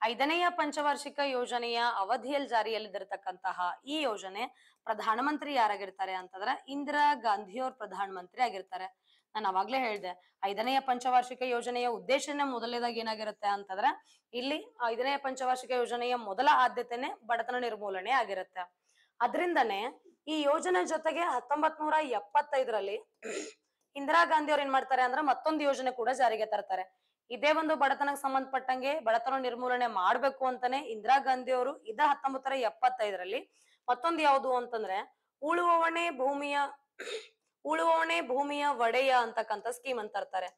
ಐದನೆಯ ಪಂಚವಾರ್ಷಿಕ ಯೋಜನೆಯ ಅವಧಿಯಲ್ಲಿ ಜಾರಿಯಲ್ಲಿದ್ದಿರತಕ್ಕಂತಹ ಈ ಯೋಜನೆ ಪ್ರಧಾನಮಂತ್ರಿ ಯಾರಾಗಿರ್ತಾರೆ ಅಂತಂದ್ರೆ ಇಂದಿರಾ ಗಾಂಧಿಯವ್ರ ಪ್ರಧಾನಮಂತ್ರಿ ಆಗಿರ್ತಾರೆ ನಾನು ಅವಾಗ್ಲೇ ಹೇಳಿದೆ ಐದನೆಯ ಪಂಚವಾರ್ಷಿಕ ಯೋಜನೆಯ ಉದ್ದೇಶನೇ ಮೊದಲನೇದಾಗಿ ಏನಾಗಿರುತ್ತೆ ಅಂತಂದ್ರೆ ಇಲ್ಲಿ ಐದನೆಯ ಪಂಚವಾರ್ಷಿಕ ಯೋಜನೆಯ ಮೊದಲ ಆದ್ಯತೆನೆ ಬಡತನ ನಿರ್ಮೂಲನೆ ಆಗಿರುತ್ತೆ ಅದರಿಂದನೇ ಈ ಯೋಜನೆ ಜೊತೆಗೆ ಹತ್ತೊಂಬತ್ ನೂರ ಎಪ್ಪತ್ತೈದರಲ್ಲಿ ಇಂದಿರಾ ಗಾಂಧಿ ಅವ್ರು ಏನ್ ಮಾಡ್ತಾರೆ ಅಂದ್ರೆ ಮತ್ತೊಂದು ಯೋಜನೆ ಕೂಡ ಜಾರಿಗೆ ತರ್ತಾರೆ ಇದೇ ಒಂದು ಬಡತನಕ್ಕೆ ಸಂಬಂಧಪಟ್ಟಂಗೆ ಬಡತನ ನಿರ್ಮೂಲನೆ ಮಾಡ್ಬೇಕು ಅಂತಾನೆ ಇಂದಿರಾ ಗಾಂಧಿ ಅವರು ಇದ ಹತ್ತೊಂಬತ್ತರ ಎಪ್ಪತ್ತೈದರಲ್ಲಿ ಮತ್ತೊಂದು ಯಾವುದು ಅಂತಂದ್ರೆ ಉಳುವವಣೆ ಭೂಮಿಯ ಉಳುವವಣೆ ಭೂಮಿಯ ಒಡೆಯ ಅಂತಕ್ಕಂಥ ಸ್ಕೀಮ್ ಅಂತ ತರ್ತಾರೆ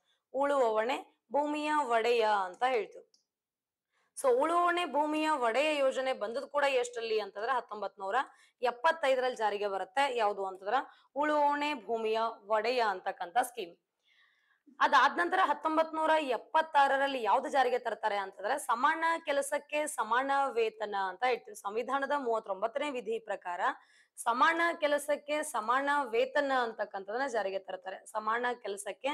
ಉಳುವವಣೆ ಭೂಮಿಯ ಒಡೆಯ ಅಂತ ಹೇಳ್ತೀವಿ ಸೊ ಉಳುವಣೆ ಭೂಮಿಯ ಒಡೆಯ ಯೋಜನೆ ಬಂದದ್ ಕೂಡ ಎಷ್ಟಲ್ಲಿ ಅಂತಂದ್ರೆ ಹತ್ತೊಂಬತ್ ನೂರ ಎಪ್ಪತ್ತೈದರಲ್ಲಿ ಜಾರಿಗೆ ಬರುತ್ತೆ ಯಾವುದು ಅಂತಂದ್ರ ಉಳುವಣೆ ಭೂಮಿಯ ಒಡೆಯ ಅಂತಕ್ಕಂತ ಸ್ಕೀಮ್ ಅದಾದ ನಂತರ ಹತ್ತೊಂಬತ್ ನೂರ ಎಪ್ಪತ್ತಾರರಲ್ಲಿ ಯಾವ್ದು ಜಾರಿಗೆ ತರ್ತಾರೆ ಅಂತಂದ್ರೆ ಸಮಾನ ಕೆಲಸಕ್ಕೆ ಸಮಾನ ವೇತನ ಅಂತ ಹೇಳ್ತೀವಿ ಸಂವಿಧಾನದ ಮೂವತ್ತೊಂಬತ್ತನೇ ವಿಧಿ ಪ್ರಕಾರ ಸಮಾನ ಕೆಲಸಕ್ಕೆ ಸಮಾನ ವೇತನ ಅಂತಕ್ಕಂಥದನ್ನ ಜಾರಿಗೆ ತರ್ತಾರೆ ಸಮಾನ ಕೆಲಸಕ್ಕೆ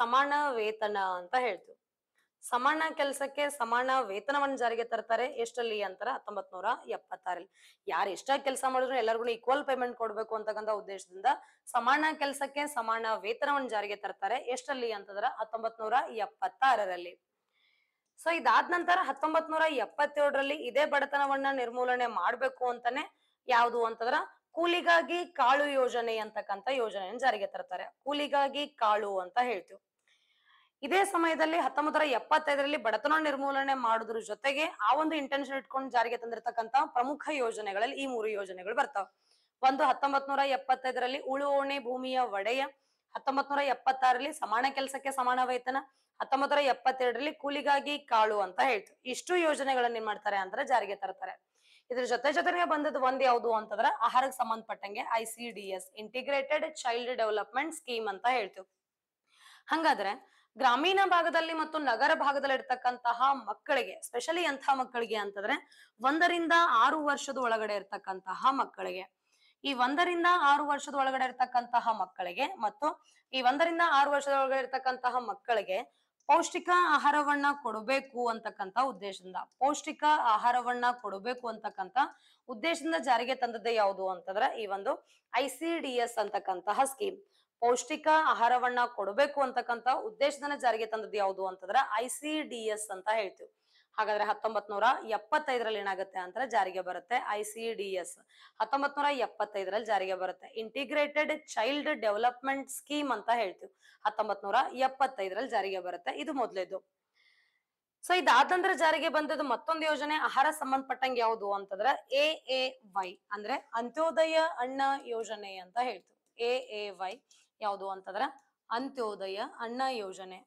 ಸಮಾನ ವೇತನ ಅಂತ ಹೇಳ್ತೀವಿ ಸಮಾನ ಕೆಲಸಕ್ಕೆ ಸಮಾನ ವೇತನವನ್ನು ಜಾರಿಗೆ ತರ್ತಾರೆ ಎಷ್ಟಲ್ಲಿ ಅಂತಾರ ಹತ್ತೊಂಬತ್ ನೂರ ಎಪ್ಪತ್ತಾರಲ್ಲಿ ಯಾರು ಎಷ್ಟೇ ಕೆಲಸ ಮಾಡಿದ್ರು ಎಲ್ಲರಿಗೂ ಈಕ್ವಲ್ ಪೇಮೆಂಟ್ ಕೊಡಬೇಕು ಅಂತಕ್ಕಂಥ ಉದ್ದೇಶದಿಂದ ಸಮಾನ ಕೆಲಸಕ್ಕೆ ಸಮಾನ ವೇತನವನ್ನು ಜಾರಿಗೆ ತರ್ತಾರೆ ಎಷ್ಟಲ್ಲಿ ಅಂತಂದ್ರ ಹತ್ತೊಂಬತ್ ನೂರ ಎಪ್ಪತ್ತಾರರಲ್ಲಿ ಸೊ ಇದಾದ ನಂತರ ಹತ್ತೊಂಬತ್ ನೂರ ಎಪ್ಪತ್ತೇಳರಲ್ಲಿ ಇದೇ ಬಡತನವನ್ನ ನಿರ್ಮೂಲನೆ ಮಾಡ್ಬೇಕು ಅಂತಾನೆ ಯಾವುದು ಅಂತಂದ್ರ ಕೂಲಿಗಾಗಿ ಕಾಳು ಯೋಜನೆ ಅಂತಕ್ಕಂಥ ಯೋಜನೆಯನ್ನು ಜಾರಿಗೆ ತರ್ತಾರೆ ಕೂಲಿಗಾಗಿ ಕಾಳು ಅಂತ ಹೇಳ್ತೀವಿ ಇದೇ ಸಮಯದಲ್ಲಿ ಹತ್ತೊಂಬತ್ತರ ಎಪ್ಪತ್ತೈದರಲ್ಲಿ ಬಡತನ ನಿರ್ಮೂಲನೆ ಮಾಡುದ್ರ ಜೊತೆಗೆ ಆ ಒಂದು ಇಂಟೆನ್ಷನ್ ಇಟ್ಕೊಂಡು ಜಾರಿಗೆ ತಂದಿರತಕ್ಕಂತ ಪ್ರಮುಖ ಯೋಜನೆಗಳಲ್ಲಿ ಈ ಮೂರು ಯೋಜನೆಗಳು ಬರ್ತಾವ ಒಂದು ಹತ್ತೊಂಬತ್ ನೂರ ಎಪ್ಪತ್ತೈದರಲ್ಲಿ ಉಳುವಣೆ ಭೂಮಿಯ ಒಡೆಯ ಹತ್ತೊಂಬತ್ ನೂರ ಎಪ್ಪತ್ತಾರರಲ್ಲಿ ಸಮಾನ ಕೆಲಸಕ್ಕೆ ಸಮಾನ ವೇತನ ಹತ್ತೊಂಬತ್ತರ ಎಪ್ಪತ್ತೆರಡರಲ್ಲಿ ಕೂಲಿಗಾಗಿ ಕಾಳು ಅಂತ ಹೇಳ್ತು ಇಷ್ಟು ಯೋಜನೆಗಳನ್ನ ಏನ್ ಮಾಡ್ತಾರೆ ಅಂದ್ರೆ ಜಾರಿಗೆ ತರ್ತಾರೆ ಇದ್ರ ಜೊತೆ ಜೊತೆಗೆ ಬಂದದ್ದು ಒಂದ್ ಯಾವ್ದು ಅಂತಂದ್ರೆ ಆಹಾರಕ್ಕೆ ಸಂಬಂಧಪಟ್ಟಂಗೆ I C D S integrated child development scheme ಅಂತ ಹೇಳ್ತೀವಿ ಹಂಗಾದ್ರೆ ಗ್ರಾಮೀಣ ಭಾಗದಲ್ಲಿ ಮತ್ತು ನಗರ ಭಾಗದಲ್ಲಿ ಇರ್ತಕ್ಕಂತಹ ಮಕ್ಕಳಿಗೆ ಸ್ಪೆಷಲಿ ಎಂಥ ಮಕ್ಕಳಿಗೆ ಅಂತಂದ್ರೆ ಒಂದರಿಂದ ಆರು ವರ್ಷದ ಒಳಗಡೆ ಇರ್ತಕ್ಕಂತಹ ಮಕ್ಕಳಿಗೆ ಈ ಒಂದರಿಂದ ಆರು ವರ್ಷದ ಒಳಗಡೆ ಇರ್ತಕ್ಕಂತಹ ಮಕ್ಕಳಿಗೆ ಮತ್ತು ಈ ಒಂದರಿಂದ ಆರು ವರ್ಷದ ಒಳಗಡೆ ಇರ್ತಕ್ಕಂತಹ ಮಕ್ಕಳಿಗೆ ಪೌಷ್ಟಿಕ ಆಹಾರವನ್ನ ಕೊಡಬೇಕು ಅಂತಕ್ಕಂತ ಉದ್ದೇಶದಿಂದ ಪೌಷ್ಟಿಕ ಆಹಾರವನ್ನ ಕೊಡಬೇಕು ಅಂತಕ್ಕಂತ ಉದ್ದೇಶದಿಂದ ಜಾರಿಗೆ ತಂದದ್ದೇ ಯಾವುದು ಅಂತಂದ್ರೆ ಈ ಒಂದು ಐ ಸಿ ಡಿ ಎಸ್ ಅಂತಕ್ಕಂತಹ ಸ್ಕೀಮ್ ಪೌಷ್ಟಿಕ ಆಹಾರವನ್ನ ಕೊಡಬೇಕು ಅಂತಕ್ಕಂತ ಉದ್ದೇಶದನ್ನ ಜಾರಿಗೆ ತಂದದ್ದು ಯಾವುದು ಅಂತಂದ್ರ ಐ ಸಿ ಡಿ ಎಸ್ ಅಂತ ಹೇಳ್ತೀವಿ ಹಾಗಾದ್ರೆ ಹತ್ತೊಂಬತ್ ನೂರ ಎಪ್ಪತ್ತೈದರಲ್ಲಿ ಏನಾಗುತ್ತೆ ಅಂತ ಜಾರಿಗೆ ಬರುತ್ತೆ ಐ ಸಿ ಡಿ ಎಸ್ ಹತ್ತೊಂಬತ್ ನೂರ ಎಪ್ಪತ್ತೈದರಲ್ಲಿ ಜಾರಿಗೆ ಬರುತ್ತೆ ಇಂಟಿಗ್ರೇಟೆಡ್ ಚೈಲ್ಡ್ ಡೆವಲಪ್ಮೆಂಟ್ ಸ್ಕೀಮ್ ಅಂತ ಹೇಳ್ತೀವಿ ಹತ್ತೊಂಬತ್ ನೂರ ಎಪ್ಪತ್ತೈದರಲ್ಲಿ ಜಾರಿಗೆ ಬರುತ್ತೆ ಇದು ಮೊದಲೇದು ಸೊ ಇದಾದಂದ್ರೆ ಜಾರಿಗೆ ಬಂದದ್ದು ಮತ್ತೊಂದು ಯೋಜನೆ ಆಹಾರ ಸಂಬಂಧಪಟ್ಟಂಗೆ ಯಾವುದು ಅಂತಂದ್ರೆ ಎ ಎ ವೈ ಅಂದ್ರೆ ಅಂತ್ಯೋದಯ ಅಣ್ಣ ಯೋಜನೆ ಅಂತ ಹೇಳ್ತೀವಿ ಎ ಎ ವೈ ಯಾವುದು ಅಂತಂದ್ರೆ ಅಂತ್ಯೋದಯ ಅನ್ನ ಯೋಜನೆ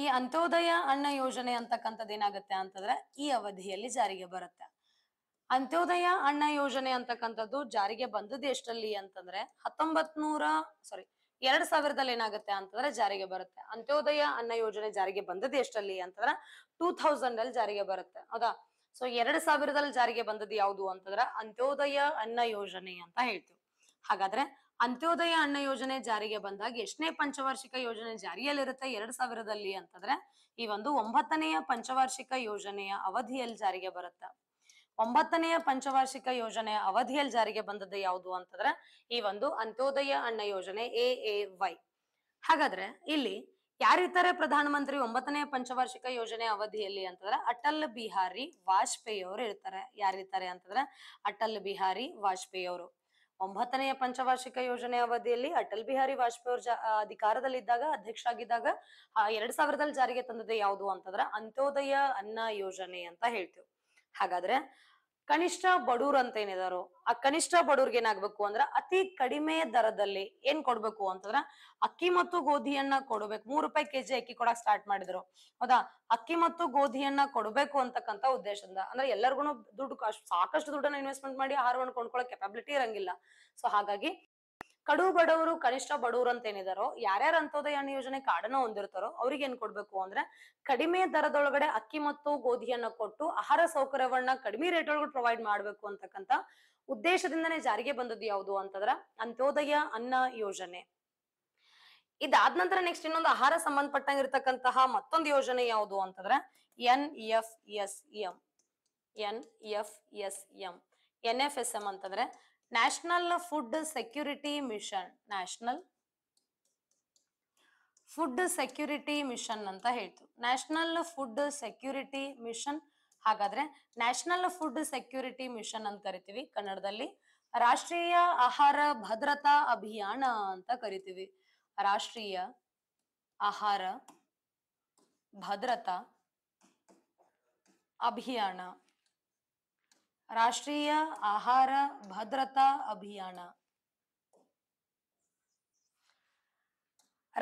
ಈ ಅಂತ್ಯೋದಯ ಅನ್ನ ಯೋಜನೆ ಅಂತಕ್ಕಂಥದ್ದು ಏನಾಗುತ್ತೆ ಅಂತಂದ್ರೆ ಈ ಅವಧಿಯಲ್ಲಿ ಜಾರಿಗೆ ಬರುತ್ತೆ ಅಂತ್ಯೋದಯ ಅನ್ನ ಯೋಜನೆ ಅಂತಕ್ಕಂಥದ್ದು ಜಾರಿಗೆ ಬಂದದ್ದು ಎಷ್ಟಲ್ಲಿ ಅಂತಂದ್ರೆ ಹತ್ತೊಂಬತ್ ನೂರ ಸಾರಿ ಎರಡ್ ಸಾವಿರದಲ್ಲಿ ಏನಾಗುತ್ತೆ ಅಂತಂದ್ರೆ ಜಾರಿಗೆ ಬರುತ್ತೆ ಅಂತ್ಯೋದಯ ಅನ್ನ ಯೋಜನೆ ಜಾರಿಗೆ ಬಂದದ್ದು ಎಷ್ಟಲ್ಲಿ ಅಂತಂದ್ರೆ ಟೂ ಥೌಸಂಡ್ ಅಲ್ಲಿ ಜಾರಿಗೆ ಬರುತ್ತೆ ಹೌದಾ ಸೊ ಎರಡ್ ಸಾವಿರದಲ್ಲಿ ಜಾರಿಗೆ ಬಂದದ್ದು ಯಾವುದು ಅಂತಂದ್ರೆ ಅಂತ್ಯೋದಯ ಅನ್ನ ಯೋಜನೆ ಅಂತ ಹೇಳ್ತೀವಿ ಹಾಗಾದ್ರೆ ಅಂತ್ಯೋದಯ ಅನ್ನ ಯೋಜನೆ ಜಾರಿಗೆ ಬಂದಾಗ ಎಷ್ಟನೇ ಪಂಚವಾರ್ಷಿಕ ಯೋಜನೆ ಜಾರಿಯಲ್ಲಿರುತ್ತೆ ಎರಡ್ ಸಾವಿರದಲ್ಲಿ ಅಂತಂದ್ರೆ ಈ ಒಂದು ಒಂಬತ್ತನೆಯ ಪಂಚವಾರ್ಷಿಕ ಯೋಜನೆಯ ಅವಧಿಯಲ್ಲಿ ಜಾರಿಗೆ ಬರುತ್ತೆ ಒಂಬತ್ತನೆಯ ಪಂಚವಾರ್ಷಿಕ ಯೋಜನೆಯ ಅವಧಿಯಲ್ಲಿ ಜಾರಿಗೆ ಬಂದದ್ದು ಯಾವುದು ಅಂತಂದ್ರೆ ಈ ಒಂದು ಅಂತ್ಯೋದಯ ಅನ್ನ ಯೋಜನೆ ಎ ಎ ವೈ ಹಾಗಾದ್ರೆ ಇಲ್ಲಿ ಯಾರಿರ್ತಾರೆ ಪ್ರಧಾನಮಂತ್ರಿ ಒಂಬತ್ತನೇ ಪಂಚವಾರ್ಷಿಕ ಯೋಜನೆ ಅವಧಿಯಲ್ಲಿ ಅಂತಂದ್ರೆ ಅಟಲ್ ಬಿಹಾರಿ ವಾಜಪೇಯಿ ಅವರು ಇರ್ತಾರೆ ಯಾರಿರ್ತಾರೆ ಅಂತಂದ್ರೆ ಅಟಲ್ ಬಿಹಾರಿ ವಾಜಪೇಯಿ ಅವರು ಒಂಬತ್ತನೆಯ ಪಂಚವಾರ್ಷಿಕ ಯೋಜನೆ ಅವಧಿಯಲ್ಲಿ ಅಟಲ್ ಬಿಹಾರಿ ವಾಜಪೇಯಿ ಅವರು ಅಧಿಕಾರದಲ್ಲಿದ್ದಾಗ ಅಧ್ಯಕ್ಷ ಆಗಿದ್ದಾಗ ಎರಡ್ ಸಾವಿರದಲ್ಲಿ ಜಾರಿಗೆ ತಂದದ್ದು ಯಾವುದು ಅಂತಂದ್ರ ಅಂತ್ಯೋದಯ ಅನ್ನ ಯೋಜನೆ ಅಂತ ಹೇಳ್ತೀವಿ ಹಾಗಾದ್ರೆ ಕನಿಷ್ಠ ಬಡೂರ್ ಅಂತ ಏನಿದಾರೋ ಆ ಕನಿಷ್ಠ ಬಡೂರ್ಗೆ ಏನಾಗ್ಬೇಕು ಅಂದ್ರ ಅತಿ ಕಡಿಮೆ ದರದಲ್ಲಿ ಏನ್ ಕೊಡ್ಬೇಕು ಅಂತಂದ್ರ ಅಕ್ಕಿ ಮತ್ತು ಗೋಧಿಯನ್ನ ಕೊಡ್ಬೇಕು ಮೂರ್ ರೂಪಾಯಿ ಕೆಜಿ ಅಕ್ಕಿ ಕೊಡಕ್ ಸ್ಟಾರ್ಟ್ ಮಾಡಿದ್ರು ಹೌದಾ ಅಕ್ಕಿ ಮತ್ತು ಗೋಧಿಯನ್ನ ಕೊಡ್ಬೇಕು ಅಂತಕ್ಕಂತ ಉದ್ದೇಶದಿಂದ ಅಂದ್ರೆ ಎಲ್ಲರಿಗೂ ದುಡ್ಡು ಸಾಕಷ್ಟು ದುಡ್ಡನ್ನ ಇನ್ವೆಸ್ಟ್ಮೆಂಟ್ ಮಾಡಿ ಆಹಾರವನ್ನು ಕೊಂಡ್ಕೊಳ್ಳೋ ಕೆಪಾಬಿಲಿಟಿ ಇರಂಗಿಲ್ಲ ಸೊ ಹಾಗಾಗಿ ಕಡು ಬಡವರು ಕನಿಷ್ಠ ಬಡವರು ಅಂತ ಏನಿದಾರೋ ಯಾರ್ಯಾರ ಅಂತೋದಯ ಅನ್ನ ಯೋಜನೆ ಕಾರ್ಡನ್ನ ಹೊಂದಿರ್ತಾರೋ ಅವ್ರಿಗೆ ಏನ್ ಕೊಡ್ಬೇಕು ಅಂದ್ರೆ ಕಡಿಮೆ ದರದೊಳಗಡೆ ಅಕ್ಕಿ ಮತ್ತು ಗೋಧಿಯನ್ನ ಕೊಟ್ಟು ಆಹಾರ ಸೌಕರ್ಯವನ್ನ ಕಡಿಮೆ ರೇಟ್ ಒಳಗಡೆ ಪ್ರೊವೈಡ್ ಮಾಡ್ಬೇಕು ಅಂತಕ್ಕಂತ ಉದ್ದೇಶದಿಂದನೇ ಜಾರಿಗೆ ಬಂದದ್ದು ಯಾವುದು ಅಂತಂದ್ರ ಅಂತ್ಯೋದಯ ಅನ್ನ ಯೋಜನೆ ಇದಾದ ನಂತರ ನೆಕ್ಸ್ಟ್ ಇನ್ನೊಂದು ಆಹಾರ ಸಂಬಂಧಪಟ್ಟಂಗೆ ಇರತಕ್ಕಂತಹ ಮತ್ತೊಂದು ಯೋಜನೆ ಯಾವುದು ಅಂತಂದ್ರೆ N F S M N F S M N F S M ಅಂತಂದ್ರೆ national food security mission national food security mission ಅಂತ ಹೇಳ್ತು ನ್ಯಾಷನಲ್ ಫುಡ್ ಸೆಕ್ಯೂರಿಟಿ ಮಿಷನ್ ಹಾಗಾದ್ರೆ ನ್ಯಾಷನಲ್ ಫುಡ್ ಸೆಕ್ಯೂರಿಟಿ ಮಿಷನ್ ಅಂತ ಕರಿತೀವಿ ಕನ್ನಡದಲ್ಲಿ ರಾಷ್ಟ್ರೀಯ ಆಹಾರ ಭದ್ರತಾ ಅಭಿಯಾನ ಅಂತ ಕರಿತೀವಿ ರಾಷ್ಟ್ರೀಯ ಆಹಾರ ಭದ್ರತಾ ಅಭಿಯಾನ ರಾಷ್ಟ್ರೀಯ ಆಹಾರ ಭದ್ರತಾ ಅಭಿಯಾನ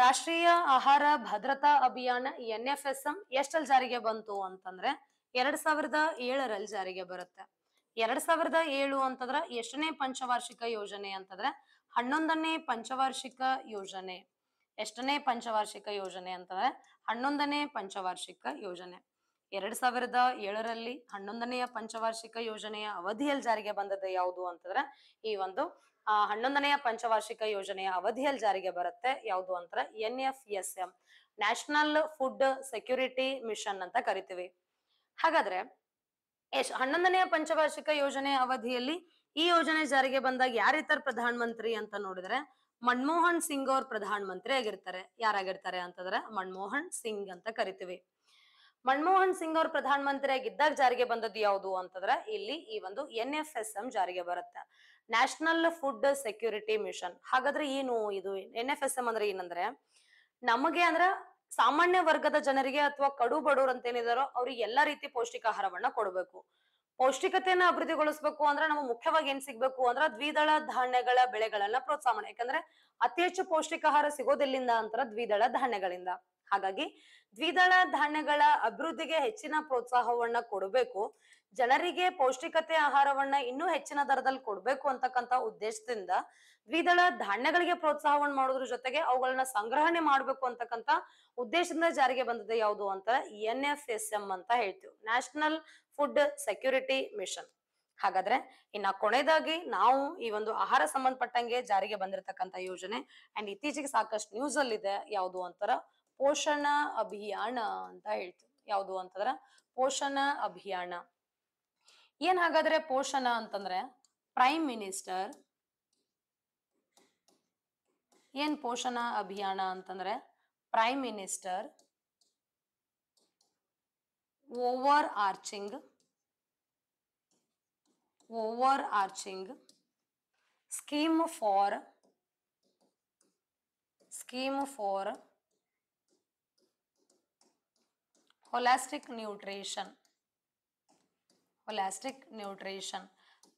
ರಾಷ್ಟ್ರೀಯ ಆಹಾರ ಭದ್ರತಾ ಅಭಿಯಾನ ಎನ್ ಎಫ್ ಎಸ್ ಎಂ ಎಷ್ಟಲ್ಲಿ ಜಾರಿಗೆ ಬಂತು ಅಂತಂದ್ರೆ ಎರಡ್ ಸಾವಿರದ ಏಳರಲ್ಲಿ ಜಾರಿಗೆ ಬರುತ್ತೆ ಎರಡ್ ಸಾವಿರದ ಏಳು ಅಂತಂದ್ರೆ ಎಷ್ಟನೇ ಪಂಚವಾರ್ಷಿಕ ಯೋಜನೆ ಅಂತಂದ್ರೆ ಹನ್ನೊಂದನೇ ಪಂಚವಾರ್ಷಿಕ ಯೋಜನೆ ಎಷ್ಟನೇ ಪಂಚವಾರ್ಷಿಕ ಯೋಜನೆ ಅಂತಂದ್ರೆ ಹನ್ನೊಂದನೇ ಪಂಚವಾರ್ಷಿಕ ಯೋಜನೆ ಎರಡ್ ಸಾವಿರದ ಏಳರಲ್ಲಿ ಹನ್ನೊಂದನೆಯ ಪಂಚವಾರ್ಷಿಕ ಯೋಜನೆಯ ಅವಧಿಯಲ್ಲಿ ಜಾರಿಗೆ ಬಂದದ್ದು ಯಾವುದು ಅಂತಂದ್ರೆ ಈ ಒಂದು ಆ ಹನ್ನೊಂದನೆಯ ಪಂಚವಾರ್ಷಿಕ ಯೋಜನೆಯ ಅವಧಿಯಲ್ಲಿ ಜಾರಿಗೆ ಬರುತ್ತೆ ಯಾವುದು ಅಂತಂದ್ರೆ N F S M national food security mission ಅಂತ ಕರಿತೀವಿ ಹಾಗಾದ್ರೆ ಎಷ್ಟ್ ಹನ್ನೊಂದನೆಯ ಪಂಚವಾರ್ಷಿಕ ಯೋಜನೆ ಅವಧಿಯಲ್ಲಿ ಈ ಯೋಜನೆ ಜಾರಿಗೆ ಬಂದಾಗ ಯಾರಿತರ ಪ್ರಧಾನ ಮಂತ್ರಿ ಅಂತ ನೋಡಿದ್ರೆ ಮನ್ಮೋಹನ್ ಸಿಂಗ್ ಅವ್ರ ಪ್ರಧಾನ ಮಂತ್ರಿ ಆಗಿರ್ತಾರೆ ಯಾರಾಗಿರ್ತಾರೆ ಅಂತಂದ್ರೆ ಮನ್ಮೋಹನ್ ಸಿಂಗ್ ಅಂತ ಕರಿತೀವಿ ಮನಮೋಹನ್ ಸಿಂಗ್ ಅವರು ಪ್ರಧಾನ ಆಗಿದ್ದಾಗ ಜಾರಿಗೆ ಬಂದದ್ದು ಯಾವುದು ಅಂತಂದ್ರೆ ಇಲ್ಲಿ ಈ ಒಂದು ಎನ್ ಎಫ್ ಎಸ್ ಎಂ ಜಾರಿಗೆ ಬರುತ್ತೆ ನ್ಯಾಷನಲ್ ಫುಡ್ ಸೆಕ್ಯೂರಿಟಿ ಮಿಷನ್ ಹಾಗಾದ್ರೆ ಏನು ಇದು ಎನ್ ಎಫ್ ಎಸ್ ಎಂ ಅಂದ್ರೆ ಏನಂದ್ರೆ ನಮಗೆ ಅಂದ್ರ ಸಾಮಾನ್ಯ ವರ್ಗದ ಜನರಿಗೆ ಅಥವಾ ಕಡು ಬಡವರು ಅಂತ ಏನಿದಾರೋ ಅವ್ರಿಗೆ ಎಲ್ಲಾ ರೀತಿ ಪೌಷ್ಟಿಕ ಆಹಾರವನ್ನ ಕೊಡಬೇಕು ಪೌಷ್ಟಿಕತೆಯನ್ನ ಅಭಿವೃದ್ಧಿಗೊಳಿಸಬೇಕು ಅಂದ್ರೆ ನಮ್ಗೆ ಮುಖ್ಯವಾಗಿ ಏನ್ ಸಿಗ್ಬೇಕು ಅಂದ್ರೆ ದ್ವಿದಳ ಧಾನ್ಯಗಳ ಬೆಳೆಗಳನ್ನ ಪ್ರೋತ್ಸಾಹ ಯಾಕಂದ್ರೆ ಅತಿ ಹೆಚ್ಚು ಪೌಷ್ಟಿಕ ಆಹಾರ ಸಿಗೋದೆಲ್ಲಿಂದ ಅಂತರ ದ್ವಿದಳ ಧಾನ್ಯಗಳಿಂದ ಹಾಗಾಗಿ ದ್ವಿದಳ ಧಾನ್ಯಗಳ ಅಭಿವೃದ್ಧಿಗೆ ಹೆಚ್ಚಿನ ಪ್ರೋತ್ಸಾಹವನ್ನ ಕೊಡಬೇಕು ಜನರಿಗೆ ಪೌಷ್ಟಿಕತೆ ಆಹಾರವನ್ನ ಇನ್ನೂ ಹೆಚ್ಚಿನ ದರದಲ್ಲಿ ಕೊಡಬೇಕು ಅಂತಕ್ಕಂಥ ಉದ್ದೇಶದಿಂದ ದ್ವಿದಳ ಧಾನ್ಯಗಳಿಗೆ ಪ್ರೋತ್ಸಾಹವನ್ನು ಮಾಡೋದ್ರ ಜೊತೆಗೆ ಅವುಗಳನ್ನ ಸಂಗ್ರಹಣೆ ಮಾಡಬೇಕು ಅಂತಕ್ಕಂಥ ಉದ್ದೇಶದಿಂದ ಜಾರಿಗೆ ಬಂದಿದೆ ಯಾವುದು ಅಂತ ಎನ್ ಎಫ್ ಎಸ್ ಎಂ ಅಂತ ಹೇಳ್ತೀವಿ ನ್ಯಾಷನಲ್ ಫುಡ್ ಸೆಕ್ಯೂರಿಟಿ ಮಿಷನ್ ಹಾಗಾದ್ರೆ ಇನ್ನ ಕೊನೆಯದಾಗಿ ನಾವು ಈ ಒಂದು ಆಹಾರ ಸಂಬಂಧಪಟ್ಟಂಗೆ ಜಾರಿಗೆ ಬಂದಿರತಕ್ಕಂತ ಯೋಜನೆ ಅಂಡ್ ಇತ್ತೀಚೆಗೆ ಸಾಕಷ್ಟು ನ್ಯೂಸ್ ಅಲ್ಲಿ ಇದೆ ಯಾವುದು ಅಂತಾರ ಪೋಷಣ ಅಭಿಯಾನ ಅಂತ ಹೇಳ್ತೀವಿ ಯಾವುದು ಅಂತಂದ್ರ ಪೋಷಣ ಅಭಿಯಾನ ಏನ್ ಹಾಗಾದ್ರೆ ಪೋಷಣ ಅಂತಂದ್ರೆ ಪ್ರೈಮ್ ಮಿನಿಸ್ಟರ್ ಏನ್ ಪೋಷಣ ಅಭಿಯಾನ ಅಂತಂದ್ರೆ prime minister overarching overarching scheme for scheme for holistic nutrition holistic nutrition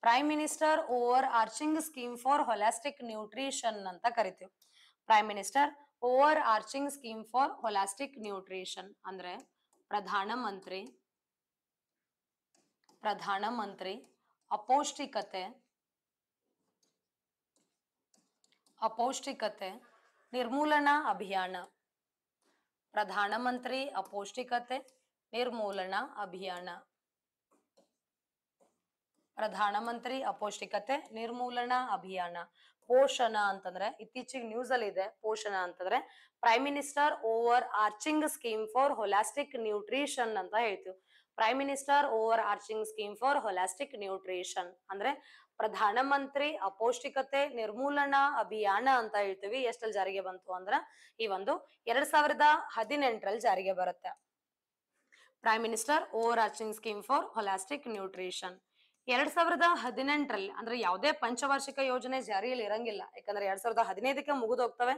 prime minister overarching scheme for holistic nutrition ಅಂತ ಕರಿತೀವಿ prime minister overarching scheme for holistic nutrition ಅಂದ್ರೆ ಪ್ರಧಾನಮಂತ್ರಿ ಪ್ರಧಾನಮಂತ್ರಿ ಅಪೌಷ್ಟಿಕತೆ ಅಪೌಷ್ಟಿಕತೆ ನಿರ್ಮೂಲನಾ ಅಭಿಯಾನ ಪ್ರಧಾನಮಂತ್ರಿ ಅಪೌಷ್ಟಿಕತೆ ನಿರ್ಮೂಲನಾ ಅಭಿಯಾನ ಪ್ರಧಾನಮಂತ್ರಿ ಅಪೌಷ್ಟಿಕತೆ ನಿರ್ಮೂಲನಾ ಅಭಿಯಾನ ಪೋಷಣ ಅಂತಂದ್ರೆ ಇತ್ತೀಚೆಗೆ ನ್ಯೂಸ್ ಅಲ್ಲಿ ಇದೆ ಪೋಷಣ ಅಂತಂದ್ರೆ prime minister overarching scheme for holistic nutrition ಅಂತ ಹೇಳ್ತೀವಿ prime minister overarching scheme for holistic nutrition ಅಂದ್ರೆ ಪ್ರಧಾನ ಮಂತ್ರಿ ಅಪೌಷ್ಟಿಕತೆ ನಿರ್ಮೂಲನಾ ಅಭಿಯಾನ ಅಂತ ಹೇಳ್ತೀವಿ ಎಷ್ಟಲ್ಲಿ ಜಾರಿಗೆ ಬಂತು ಅಂದ್ರ ಈ ಒಂದು ಎರಡ್ ಸಾವಿರದ ಹದಿನೆಂಟರಲ್ಲಿ ಜಾರಿಗೆ ಬರುತ್ತೆ prime minister overarching scheme for holistic nutrition ಎರಡ್ ಸಾವಿರದ ಹದಿನೆಂಟರಲ್ಲಿ ಅಂದ್ರೆ ಯಾವುದೇ ಪಂಚವಾರ್ಷಿಕ ಯೋಜನೆ ಜಾರಿಯಲ್ಲಿ ಇರಂಗಿಲ್ಲ ಯಾಕಂದ್ರೆ ಎರಡ್ ಸಾವಿರದ ಹದಿನೈದಕ್ಕೆ ಮುಗಿದೋಗ್ತವೆ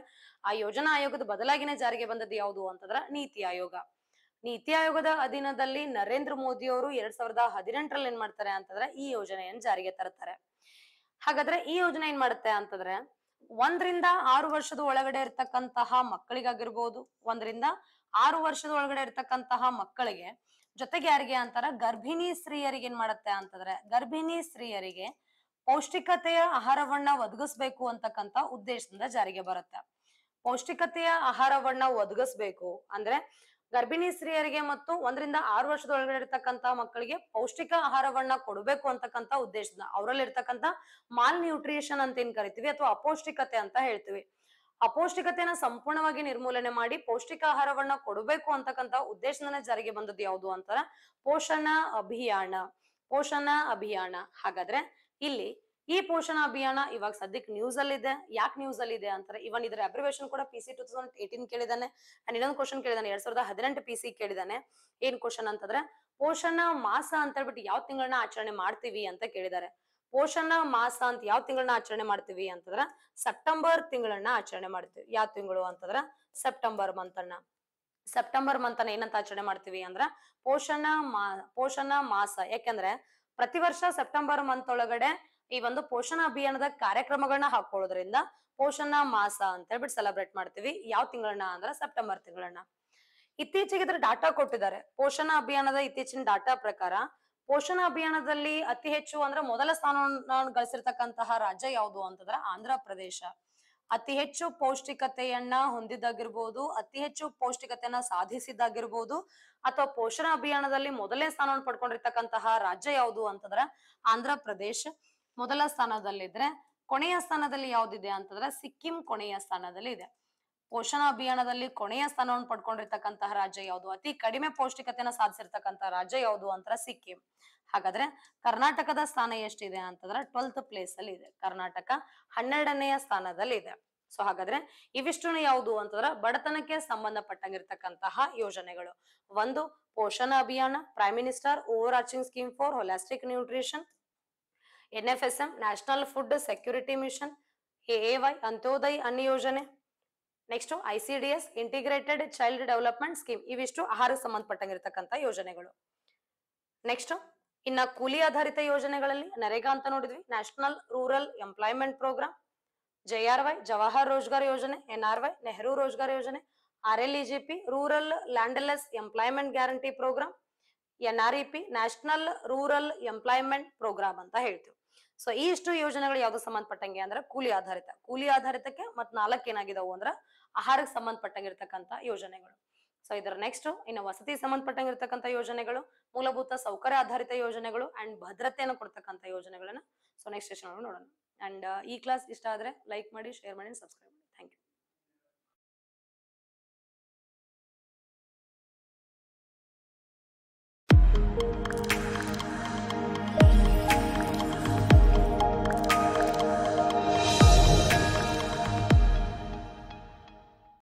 ಆ ಯೋಜನಾ ಆಯೋಗದ ಬದಲಾಗಿನೇ ಜಾರಿಗೆ ಬಂದದ್ದು ಯಾವುದು ಅಂತಂದ್ರ ನೀತಿ ಆಯೋಗ ನೀತಿ ಆಯೋಗದ ಅಧೀನದಲ್ಲಿ ನರೇಂದ್ರ ಮೋದಿ ಅವರು ಎರಡ್ ಸಾವಿರದ ಹದಿನೆಂಟರಲ್ಲಿ ಏನ್ ಮಾಡ್ತಾರೆ ಅಂತಂದ್ರೆ ಈ ಯೋಜನೆಯನ್ನು ಜಾರಿಗೆ ತರ್ತಾರೆ ಹಾಗಾದ್ರೆ ಈ ಯೋಜನೆ ಏನ್ ಮಾಡುತ್ತೆ ಅಂತಂದ್ರೆ ಒಂದ್ರಿಂದ ಆರು ವರ್ಷದ ಒಳಗಡೆ ಇರ್ತಕ್ಕಂತಹ ಮಕ್ಕಳಿಗಾಗಿರ್ಬೋದು ಒಂದ್ರಿಂದ ಆರು ವರ್ಷದ ಒಳಗಡೆ ಇರ್ತಕ್ಕಂತಹ ಮಕ್ಕಳಿಗೆ ಜೊತೆಗೆ ಯಾರಿಗೆ ಅಂತಾರ ಗರ್ಭಿಣಿ ಸ್ತ್ರೀಯರಿಗೆ ಏನ್ ಮಾಡತ್ತೆ ಅಂತಂದ್ರೆ ಗರ್ಭಿಣಿ ಸ್ತ್ರೀಯರಿಗೆ ಪೌಷ್ಟಿಕತೆಯ ಆಹಾರವನ್ನ ಒದಗಿಸ್ಬೇಕು ಅಂತಕ್ಕಂತ ಉದ್ದೇಶದಿಂದ ಜಾರಿಗೆ ಬರುತ್ತೆ ಪೌಷ್ಟಿಕತೆಯ ಆಹಾರವನ್ನ ಒದಗಿಸ್ಬೇಕು ಅಂದ್ರೆ ಗರ್ಭಿಣಿ ಸ್ತ್ರೀಯರಿಗೆ ಮತ್ತು ಒಂದರಿಂದ ಆರು ವರ್ಷದೊಳಗಡೆ ಒಳಗಡೆ ಇರ್ತಕ್ಕಂತ ಮಕ್ಕಳಿಗೆ ಪೌಷ್ಟಿಕ ಆಹಾರವನ್ನ ಕೊಡಬೇಕು ಅಂತಕ್ಕಂತ ಉದ್ದೇಶದ ಅವರಲ್ಲಿ ಇರ್ತಕ್ಕಂತ ಮಾಲ್ ನ್ಯೂಟ್ರಿಷನ್ ಅಂತ ಏನ್ ಕರಿತೀವಿ ಅಥವಾ ಅಪೌಷ್ಟಿಕತೆ ಅಂತ ಹೇಳ್ತೀವಿ ಅಪೌಷ್ಟಿಕತೆಯನ್ನ ಸಂಪೂರ್ಣವಾಗಿ ನಿರ್ಮೂಲನೆ ಮಾಡಿ ಪೌಷ್ಟಿಕ ಆಹಾರವನ್ನ ಕೊಡಬೇಕು ಅಂತಕ್ಕಂತ ಉದ್ದೇಶದನ್ನ ಜಾರಿಗೆ ಬಂದದ್ದು ಯಾವುದು ಅಂತಾರ ಪೋಷಣ ಅಭಿಯಾನ ಪೋಷಣ ಅಭಿಯಾನ ಹಾಗಾದ್ರೆ ಇಲ್ಲಿ ಈ ಪೋಷಣ ಅಭಿಯಾನ ಇವಾಗ ಸದ್ಯಕ್ಕೆ ನ್ಯೂಸ್ ಅಲ್ಲಿ ಇದೆ ಯಾಕೆ ನ್ಯೂಸ್ ಅಲ್ಲಿ ಇದೆ ಅಂತಾರೆ ಇವನ್ ಇದರ ಅಬ್ರಿವೇಶನ್ ಕೂಡ P C two thousand eighteen ಕೇಳಿದಾನೆ ಅಂಡ್ ಇನ್ನೊಂದು ಕ್ವಶನ್ ಕೇಳಿದಾನೆ ಎರಡ್ ಸಾವಿರದ ಹದಿನೆಂಟು ಪಿ ಸಿ ಕೇಳಿದಾನೆ ಏನ್ ಕ್ವಶನ್ ಅಂತಂದ್ರೆ ಪೋಷಣ ಮಾಸ ಅಂತ ಹೇಳ್ಬಿಟ್ಟು ಯಾವ ತಿಂಗಳನ್ನ ಆಚರಣೆ ಮಾಡ್ತೀವಿ ಅಂತ ಕೇಳಿದ್ದಾರೆ ಪೋಷಣ ಮಾಸ ಅಂತ ಯಾವ ತಿಂಗಳನ್ನ ಆಚರಣೆ ಮಾಡ್ತೀವಿ ಅಂತಂದ್ರ ಸೆಪ್ಟೆಂಬರ್ ತಿಂಗಳನ್ನ ಆಚರಣೆ ಮಾಡ್ತೀವಿ ಯಾವ ತಿಂಗಳು ಅಂತಂದ್ರ ಸೆಪ್ಟೆಂಬರ್ ಮಂತ್ ಅನ್ನ ಸೆಪ್ಟೆಂಬರ್ ಮಂತ್ ಅನ್ನ ಏನಂತ ಆಚರಣೆ ಮಾಡ್ತೀವಿ ಅಂದ್ರ ಪೋಷಣ ಮಾ ಪೋಷಣ ಮಾಸ ಯಾಕಂದ್ರೆ ಪ್ರತಿ ವರ್ಷ ಸೆಪ್ಟೆಂಬರ್ ಮಂತ್ ಒಳಗಡೆ ಈ ಒಂದು ಪೋಷಣ ಅಭಿಯಾನದ ಕಾರ್ಯಕ್ರಮಗಳನ್ನ ಹಾಕೊಳ್ಳೋದ್ರಿಂದ ಪೋಷಣ ಮಾಸ ಅಂತ ಹೇಳ್ಬಿಟ್ಟು ಸೆಲೆಬ್ರೇಟ್ ಮಾಡ್ತೀವಿ ಯಾವ ತಿಂಗಳನ್ನ ಅಂದ್ರೆ ಸೆಪ್ಟೆಂಬರ್ ತಿಂಗಳನ್ನ ಇತ್ತೀಚೆಗೆ ಇದ್ರ ಡಾಟಾ ಕೊಟ್ಟಿದ್ದಾರೆ ಪೋಷಣ ಅಭಿಯಾನದ ಇತ್ತೀಚಿನ ಡಾಟಾ ಪ್ರಕಾರ ಪೋಷಣ ಅಭಿಯಾನದಲ್ಲಿ ಅತಿ ಹೆಚ್ಚು ಅಂದ್ರೆ ಮೊದಲ ಸ್ಥಾನವನ್ನು ಗಳಿಸಿರ್ತಕ್ಕಂತಹ ರಾಜ್ಯ ಯಾವುದು ಅಂತಂದ್ರೆ ಆಂಧ್ರ ಪ್ರದೇಶ ಅತಿ ಹೆಚ್ಚು ಪೌಷ್ಟಿಕತೆಯನ್ನ ಹೊಂದಿದ್ದಾಗಿರ್ಬೋದು ಅತಿ ಹೆಚ್ಚು ಪೌಷ್ಟಿಕತೆಯನ್ನ ಸಾಧಿಸಿದ್ದಾಗಿರ್ಬೋದು ಅಥವಾ ಪೋಷಣ ಅಭಿಯಾನದಲ್ಲಿ ಮೊದಲನೇ ಸ್ಥಾನವನ್ನು ಪಡ್ಕೊಂಡಿರ್ತಕ್ಕಂತಹ ರಾಜ್ಯ ಯಾವುದು ಅಂತಂದ್ರೆ ಆಂಧ್ರ ಪ್ರದೇಶ ಮೊದಲ ಸ್ಥಾನದಲ್ಲಿದ್ರೆ ಕೊನೆಯ ಸ್ಥಾನದಲ್ಲಿ ಯಾವ್ದಿದೆ ಅಂತಂದ್ರೆ ಸಿಕ್ಕಿಂ ಕೊನೆಯ ಸ್ಥಾನದಲ್ಲಿ ಇದೆ ಪೋಷಣ ಅಭಿಯಾನದಲ್ಲಿ ಕೊನೆಯ ಸ್ಥಾನವನ್ನು ಪಡ್ಕೊಂಡಿರ್ತಕ್ಕಂತಹ ರಾಜ್ಯ ಯಾವುದು ಅತಿ ಕಡಿಮೆ ಪೌಷ್ಟಿಕತೆಯನ್ನು ಸಾಧಿಸಿರ್ತಕ್ಕಂತಹ ರಾಜ್ಯ ಯಾವುದು ಅಂತ ಸಿಕ್ಕಿಂ ಹಾಗಾದ್ರೆ ಕರ್ನಾಟಕದ ಸ್ಥಾನ ಎಷ್ಟಿದೆ ಅಂತಂದ್ರೆ ಟ್ವೆಲ್ತ್ ಪ್ಲೇಸ್ ಅಲ್ಲಿ ಇದೆ ಕರ್ನಾಟಕ ಹನ್ನೆರಡನೆಯ ಸ್ಥಾನದಲ್ಲಿ ಇದೆ ಸೊ ಹಾಗಾದ್ರೆ ಇವಿಷ್ಟು ಯಾವುದು ಅಂತಂದ್ರೆ ಬಡತನಕ್ಕೆ ಸಂಬಂಧಪಟ್ಟಂಗಿರ್ತಕ್ಕಂತಹ ಯೋಜನೆಗಳು ಒಂದು ಪೋಷಣ ಅಭಿಯಾನ prime minister overarching scheme for holistic nutrition N F S M national food security mission A Y Antyodaya Anna ಯೋಜನೆ next I C D S integrated child development scheme ಇವಿಷ್ಟು ಆಹಾರ ಸಂಬಂಧಪಟ್ಟಂಗಿರ್ತಕ್ಕಂಥ ಯೋಜನೆಗಳು ನೆಕ್ಸ್ಟ್ ಇನ್ನ ಕೂಲಿ ಆಧಾರಿತ ಯೋಜನೆಗಳಲ್ಲಿ ನರೇಗಾ ಅಂತ ನೋಡಿದ್ವಿ national rural employment programme J R Y Jawahar Rozgar ಯೋಜನೆ N R Y Nehru Rozgar ಯೋಜನೆ R L P rural landless employment guarantee programme N R E P national rural employment programme ಅಂತ ಹೇಳ್ತೀವಿ ಸೊ ಈ ಇಷ್ಟು ಯೋಜನೆಗಳು ಯಾವ್ದು ಸಂಬಂಧಪಟ್ಟಂಗೆ ಅಂದ್ರೆ ಕೂಲಿ ಆಧಾರಿತ ಕೂಲಿ ಆಧಾರಿತಕ್ಕೆ ಮತ್ ನಾಲ್ಕ ಏನಾಗಿದಾವು ಅಂದ್ರ ಆಹಾರಕ್ಕೆ ಸಂಬಂಧಪಟ್ಟಂಗೆ ಯೋಜನೆಗಳು ಸೊ ಇದರ ನೆಕ್ಸ್ಟ್ ಇನ್ನು ವಸತಿ ಸಂಬಂಧಪಟ್ಟಂಗೆ ಯೋಜನೆಗಳು ಮೂಲಭೂತ ಸೌಕರ್ಯ ಆಧಾರಿತ ಯೋಜನೆಗಳು ಅಂಡ್ ಭದ್ರತೆಯನ್ನು ಕೊಡ್ತಕ್ಕಂಥ ಯೋಜನೆಗಳನ್ನ ಸೊ ನೆಕ್ಸ್ಟ್ ಸೆಷನ್ ನೋಡೋಣ ಅಂಡ್ ಈ ಕ್ಲಾಸ್ ಇಷ್ಟ ಆದ್ರೆ ಲೈಕ್ ಮಾಡಿ ಶೇರ್ ಮಾಡಿ ಸಬ್ಸ್ಕ್ರೈಬ್ ಮಾಡಿ ಥ್ಯಾಂಕ್ ಯು